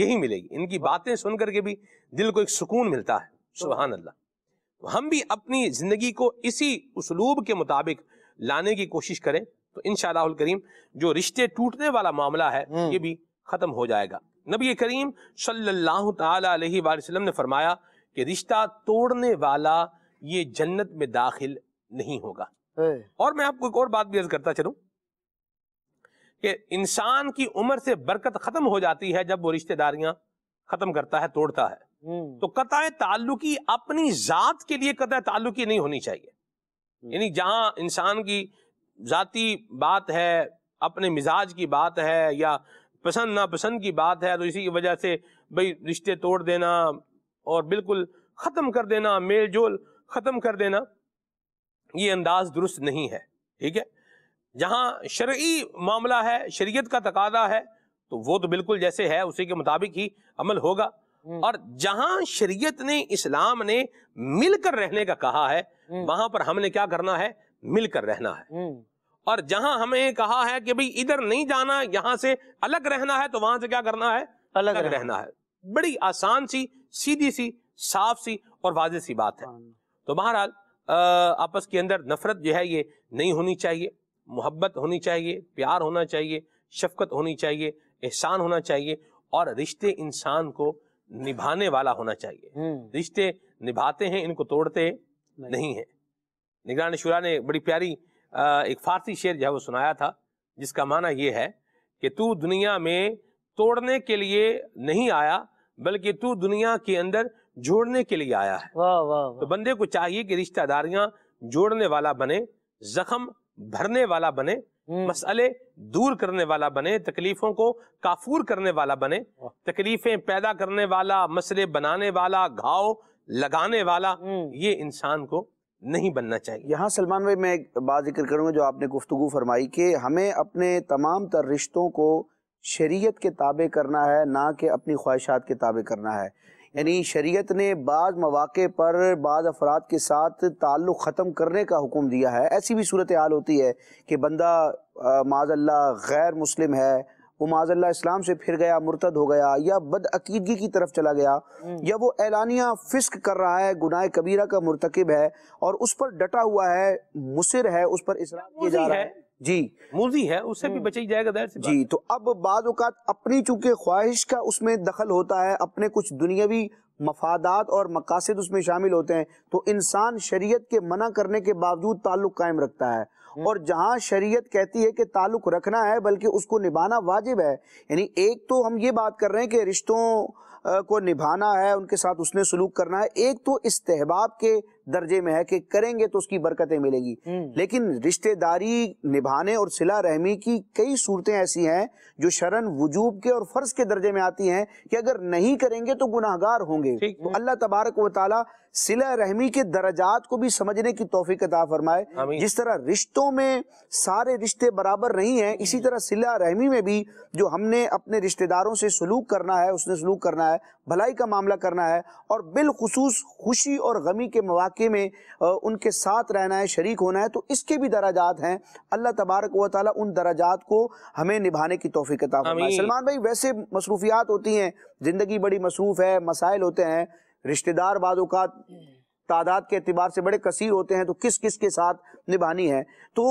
यही मिलेगी इनकी बातें सुन करके भी दिल को एक सुकून मिलता है सुबह अल्लाह हम भी अपनी ज़िंदगी को इसी उसलूब के मुताबिक लाने की कोशिश करें तो इन करीम जो रिश्ते टूटने वाला मामला है हम्म। ये भी ख़त्म हो जाएगा नबी करीम सल्लल्लाहु अलैहि वसल्लम ने फरमाया कि रिश्ता तोड़ने वाला ये जन्नत में दाखिल नहीं होगा और मैं आपको एक और बात भी अर्ज करता चलूँ कि इंसान की उम्र से बरकत खत्म हो जाती है जब वो रिश्तेदारियां खत्म करता है तोड़ता है हम्म। तो कतः ताल्लुकी अपनी जात के लिए कतः ताल्लुकी नहीं होनी चाहिए हम्म। यानी जहां इंसान की जाती बात है अपने मिजाज की बात है या पसंद नापसंद की बात है तो इसी की वजह से भाई रिश्ते तोड़ देना और बिल्कुल ख़त्म कर देना मेल जोल ख़त्म कर देना ये अंदाज दुरुस्त नहीं है ठीक है जहां शर्य मामला है शरीयत का तकादा है तो वो तो बिल्कुल जैसे है उसी के मुताबिक ही अमल होगा हम्म। और जहां शरीयत ने इस्लाम ने मिलकर रहने का कहा है हम्म। वहां पर हमने क्या करना है मिलकर रहना है हम्म। और जहां हमें कहा है कि भाई इधर नहीं जाना यहां से अलग रहना है तो वहां से क्या करना है अलग, अलग रहना है बड़ी आसान सी सीधी सी साफ सी और वाज सी बात है हाँ। तो बहरहाल आपस के अंदर नफरत जो है ये नहीं होनी चाहिए मोहब्बत होनी चाहिए प्यार होना चाहिए शफकत होनी चाहिए एहसान होना चाहिए और रिश्ते इंसान को निभाने वाला होना चाहिए हम्म। रिश्ते निभाते हैं इनको तोड़ते नहीं, नहीं है निगरान शुरा ने बड़ी प्यारी एक फारसी शेर जो है वो सुनाया था जिसका माना यह है कि तू दुनिया में तोड़ने के लिए नहीं आया बल्कि तू दुनिया के अंदर जोड़ने के लिए आया है वाँ वाँ। तो बंदे को चाहिए कि रिश्तेदारियां जोड़ने वाला बने जख्म भरने वाला बने हम्म। मसले दूर करने वाला बने तकलीफों को काफूर करने वाला बने तकलीफें पैदा करने वाला मसले बनाने वाला घाव लगाने वाला हम्म। ये इंसान को नहीं बनना चाहिए यहाँ सलमान भाई मैं एक बात जिक्र करूँगा जो आपने गुफ्तु फरमाई कि हमें अपने तमाम तर रिश्तों को शरीयत के ताबे करना है ना कि अपनी ख्वाहिशात के ताबे करना है यानी शरीयत ने बाद मौाक़े पर बाज़ अफराद के साथ ताल्लुक़ ख़त्म करने का हुक्म दिया है ऐसी भी सूरत हाल होती है कि बंदा माजल्ला गैर मुस्लिम है वो माजल्ला इस्लाम से फिर गया मुर्तद हो गया या बदअकीदगी की तरफ चला गया हम्म। या वो ऐलानिया फिस्क कर रहा है गुनाह कबीरा का मुरतकब है और उस पर डटा हुआ है मुसर है उस पर इसरार किया जा रहा है जी मुजी है उससे भी हम्म। बचा ही जाएगा दर से जी तो अब बाज़ात अपनी चूंकि ख्वाहिश का उसमें दखल होता है अपने कुछ दुनियावी मफादात और मकासद उसमें शामिल होते हैं तो इंसान शरीयत के मना करने के बावजूद ताल्लुक कायम रखता है हम्म। और जहां शरीयत कहती है कि ताल्लुक रखना है बल्कि उसको निभाना वाजिब है यानी एक तो हम ये बात कर रहे हैं कि रिश्तों को निभाना है उनके साथ उसने सलूक करना है एक तो इस्तेहबाब के दर्जे में है कि करेंगे तो उसकी बरकतें मिलेगी हम्म। लेकिन रिश्तेदारी निभाने और सिला रहमी की कई सूरतें ऐसी हैं जो शरण वजूब के और फर्ज के दर्जे में आती हैं कि अगर नहीं करेंगे तो गुनाहगार होंगे तो अल्लाह तबारक व सिला रहमी के दर्जात को भी समझने की तोफीक अता फरमाए जिस तरह रिश्तों में सारे रिश्ते बराबर नहीं है इसी तरह सिला रहमी में भी जो हमने अपने रिश्तेदारों से सलूक करना है उसने सलूक करना है भलाई का मामला करना है और बिलखसूस खुशी और गमी के मौाक़ वाक़े में उनके साथ रहना है शरीक होना है तो इसके भी दराजात हैं अल्लाह तबारक व ताली उन दराजात को हमें निभाने की तोफ़ी किताब सलमान भाई वैसे मसरूफियात होती हैं ज़िंदगी बड़ी मसरूफ़ है मसाइल होते हैं रिश्तेदार बाद तादाद के अतबार से बड़े कसीर होते हैं तो किस किस के साथ निभानी है तो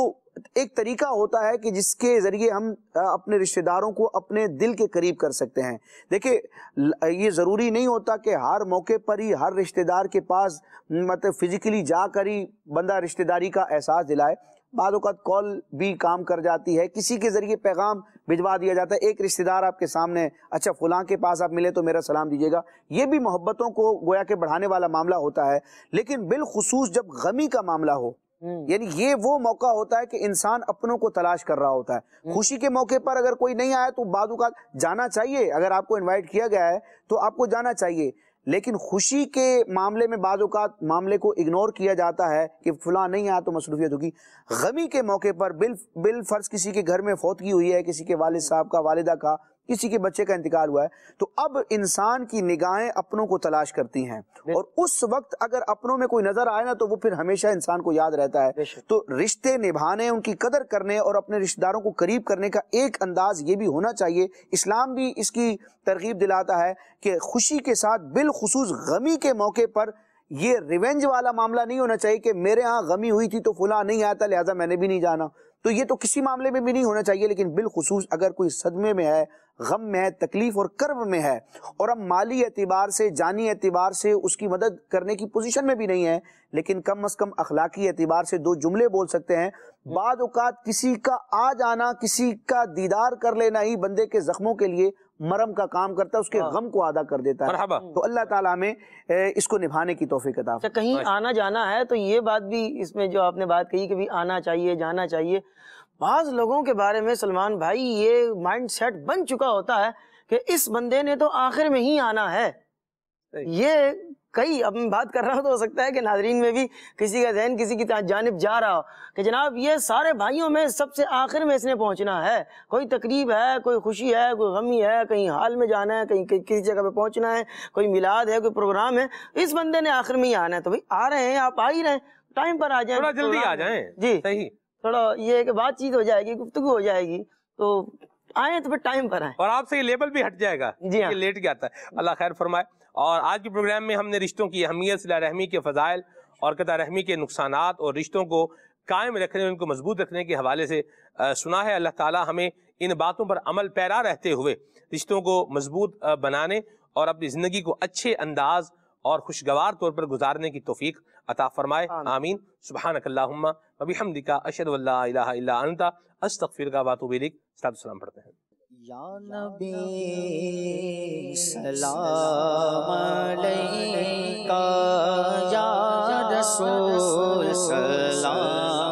एक तरीका होता है कि जिसके जरिए हम अपने रिश्तेदारों को अपने दिल के करीब कर सकते हैं देखिए ये ज़रूरी नहीं होता कि हर मौके पर ही हर रिश्तेदार के पास मतलब फिजिकली जाकर ही बंदा रिश्तेदारी का एहसास दिलाए बाद कॉल भी काम कर जाती है किसी के ज़रिए पैगाम भिजवा दिया जाता है एक रिश्तेदार आपके सामने अच्छा फुलां के पास आप मिले तो मेरा सलाम दीजिएगा ये भी मोहब्बतों को गोया के बढ़ाने वाला मामला होता है लेकिन बिलखसूस जब गमी का मामला हो हम्म। यानी ये वो मौका होता है कि इंसान अपनों को तलाश कर रहा होता है हम्म। खुशी के मौके पर अगर कोई नहीं आया तो बाद जाना चाहिए अगर आपको इन्वाइट किया गया है तो आपको जाना चाहिए लेकिन खुशी के मामले में बाद मामले को इग्नोर किया जाता है कि फलां नहीं आया तो मसरूफियत होगी गमी के मौके पर बिल बिल फर्ज किसी के घर में फौतगी हुई है किसी के वाल साहब का वालदा का किसी के बच्चे का इंतकाल हुआ है तो अब इंसान की निगाहें अपनों को तलाश करती हैं और उस वक्त अगर अपनों में कोई नजर आए ना तो वो फिर हमेशा इंसान को याद रहता है तो रिश्ते निभाने उनकी कदर करने और अपने रिश्तेदारों को करीब करने का एक अंदाज ये भी होना चाहिए इस्लाम भी इसकी तरगीब दिलाता है कि खुशी के साथ बिलखसूस गमी के मौके पर ये रिवेंज वाला मामला नहीं होना चाहिए कि मेरे यहाँ गमी हुई थी तो फुला नहीं आया था लिहाजा मैंने भी नहीं जाना तो ये तो किसी मामले में भी नहीं होना चाहिए लेकिन बिलखसूस अगर कोई सदमे में है गम में है तकलीफ और कर्ब में है और अब माली एतबार से जानी एतबार से उसकी मदद करने की पोजिशन में भी नहीं है लेकिन कम अज कम अखलाकी एतबार से दो जुमले बोल सकते हैं बाद किसी का आ जाना किसी का दीदार कर लेना ही बंदे के जख्मों के लिए मरम का काम करता है उसके हाँ। गम को अदा कर देता है तो अल्लाह ताला में इसको निभाने की तोहफे कता अच्छा, कहीं आना जाना है तो ये बात भी इसमें जो आपने बात कही कि भी आना चाहिए जाना चाहिए बाज लोगों के बारे में सलमान भाई ये माइंड सेट बन चुका होता है कि इस बंदे ने तो आखिर में ही आना है ये कई अब मैं बात कर रहा हूँ तो हो सकता है कि नाजरीन में भी किसी का जहन किसी की जानब जा रहा हो कि जनाब ये सारे भाइयों में सबसे आखिर में इसने पहुँचना है कोई तकरीब है कोई खुशी है कोई गमी है कहीं हाल में जाना है कहीं किसी जगह पर पहुँचना है कोई मिलाद है कोई प्रोग्राम है इस बंदे ने आखिर में ही आना है तो भाई आ रहे हैं आप आ ही रहे हैं टाइम पर आ जाए जल्दी आ जाए जी सही थोड़ा ये कि बातचीत हो जाएगी गुफ्तगु हो जाएगी तो आए तो फिर टाइम पर आए और आपसे ये लेबल भी हट जाएगा जी हाँ। लेट गया था अल्लाह खैर फरमाए और आज के प्रोग्राम में हमने रिश्तों की अहमियत सिला रहमी के फ़जाइल और कदा रहमी के नुकसान और रिश्तों को कायम रखने उनको मजबूत रखने के हवाले से सुना है अल्लाह ताला हमें इन बातों पर अमल पैरा रहते हुए रिश्तों को मजबूत बनाने और अपनी ज़िंदगी को अच्छे अंदाज और खुशगवार तौर पर गुजारने की तोफ़ी अता फरमाए आमीन सुबहानकल्लाबी हमदिका अशद अनता अस्तफ़िर का बातों बेलिक सलाम पढ़ते हैं या नबी सलाम अलैका या रसूल सलाम